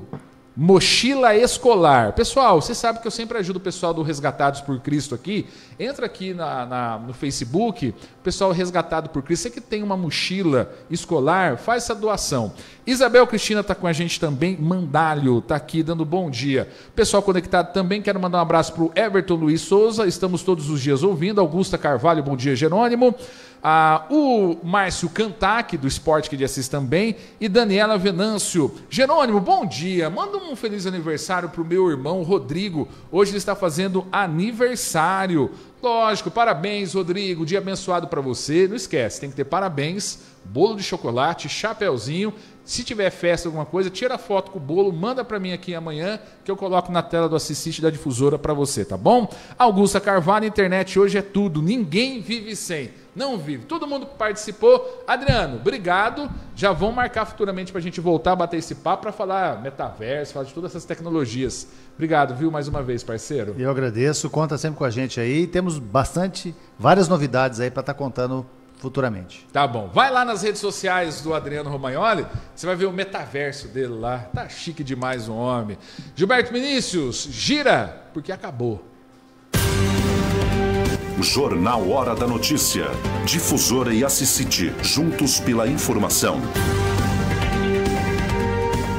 Mochila escolar. Pessoal, você sabe que eu sempre ajudo o pessoal do Resgatados por Cristo aqui. Entra aqui na, na, no Facebook, pessoal Resgatado por Cristo. Você que tem uma mochila escolar, faz essa doação. Isabel Cristina está com a gente também. Mandalho está aqui dando bom dia. Pessoal conectado também, quero mandar um abraço para o Everton Luiz Souza. Estamos todos os dias ouvindo. Augusta Carvalho, bom dia, Jerônimo. Ah, o Márcio Cantac, do Esporte que de Assis também, e Daniela Venâncio. Jerônimo, bom dia. Manda um feliz aniversário pro meu irmão Rodrigo. Hoje ele está fazendo aniversário. Lógico, parabéns, Rodrigo. Dia abençoado para você. Não esquece, tem que ter parabéns, bolo de chocolate, chapéuzinho. Se tiver festa, alguma coisa, tira foto com o bolo, manda para mim aqui amanhã, que eu coloco na tela do assistente da difusora para você, tá bom? Augusta Carvalho, internet hoje é tudo. Ninguém vive sem. Não vive. Todo mundo que participou. Adriano, obrigado. Já vão marcar futuramente para a gente voltar a bater esse papo para falar metaverso, falar de todas essas tecnologias. Obrigado, viu, mais uma vez, parceiro. Eu agradeço. Conta sempre com a gente aí. Temos bastante, várias novidades aí para estar tá contando futuramente. Tá bom. Vai lá nas redes sociais do Adriano Romagnoli, você vai ver o metaverso dele lá. Tá chique demais o homem. Gilberto Vinícius, gira, porque acabou. Jornal Hora da Notícia. Difusora e Assicite, juntos pela informação.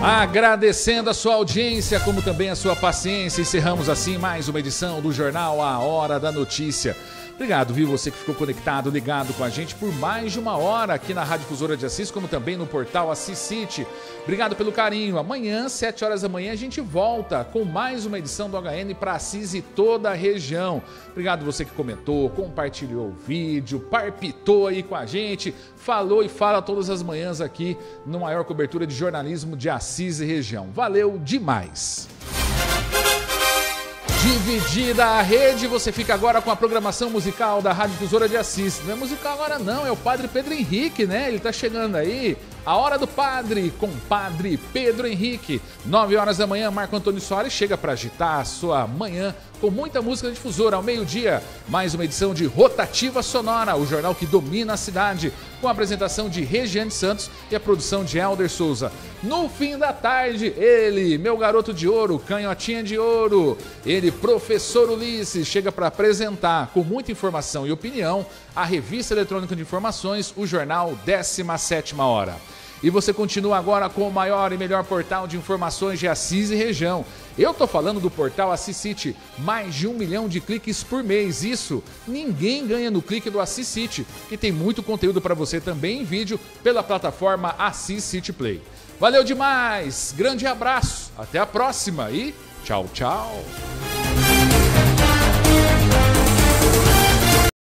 Agradecendo a sua audiência, como também a sua paciência, encerramos assim mais uma edição do Jornal A Hora da Notícia. Obrigado, viu, você que ficou conectado, ligado com a gente por mais de uma hora aqui na Rádio Fusora de Assis, como também no portal Assis City. Obrigado pelo carinho. Amanhã, 7 horas da manhã, a gente volta com mais uma edição do HN para Assis e toda a região. Obrigado você que comentou, compartilhou o vídeo, parpitou aí com a gente, falou e fala todas as manhãs aqui no maior cobertura de jornalismo de Assis e região. Valeu demais! Dividida a rede, você fica agora com a programação musical da Rádio Tesoura de Assis. Não é musical agora não, é o Padre Pedro Henrique, né? Ele tá chegando aí a Hora do Padre, com Padre Pedro Henrique. 9 horas da manhã, Marco Antônio Soares chega para agitar a sua manhã com muita música difusora. Ao meio-dia, mais uma edição de Rotativa Sonora, o jornal que domina a cidade, com a apresentação de Regiane Santos e a produção de Elder Souza. No fim da tarde, ele, meu garoto de ouro, canhotinha de ouro, ele, professor Ulisses, chega para apresentar com muita informação e opinião a Revista Eletrônica de Informações, o jornal 17 Hora. E você continua agora com o maior e melhor portal de informações de Assis e região. Eu tô falando do portal Assis City, mais de um milhão de cliques por mês. Isso ninguém ganha no clique do Assis City, que tem muito conteúdo para você também em vídeo pela plataforma Assis City Play. Valeu demais, grande abraço, até a próxima e tchau, tchau.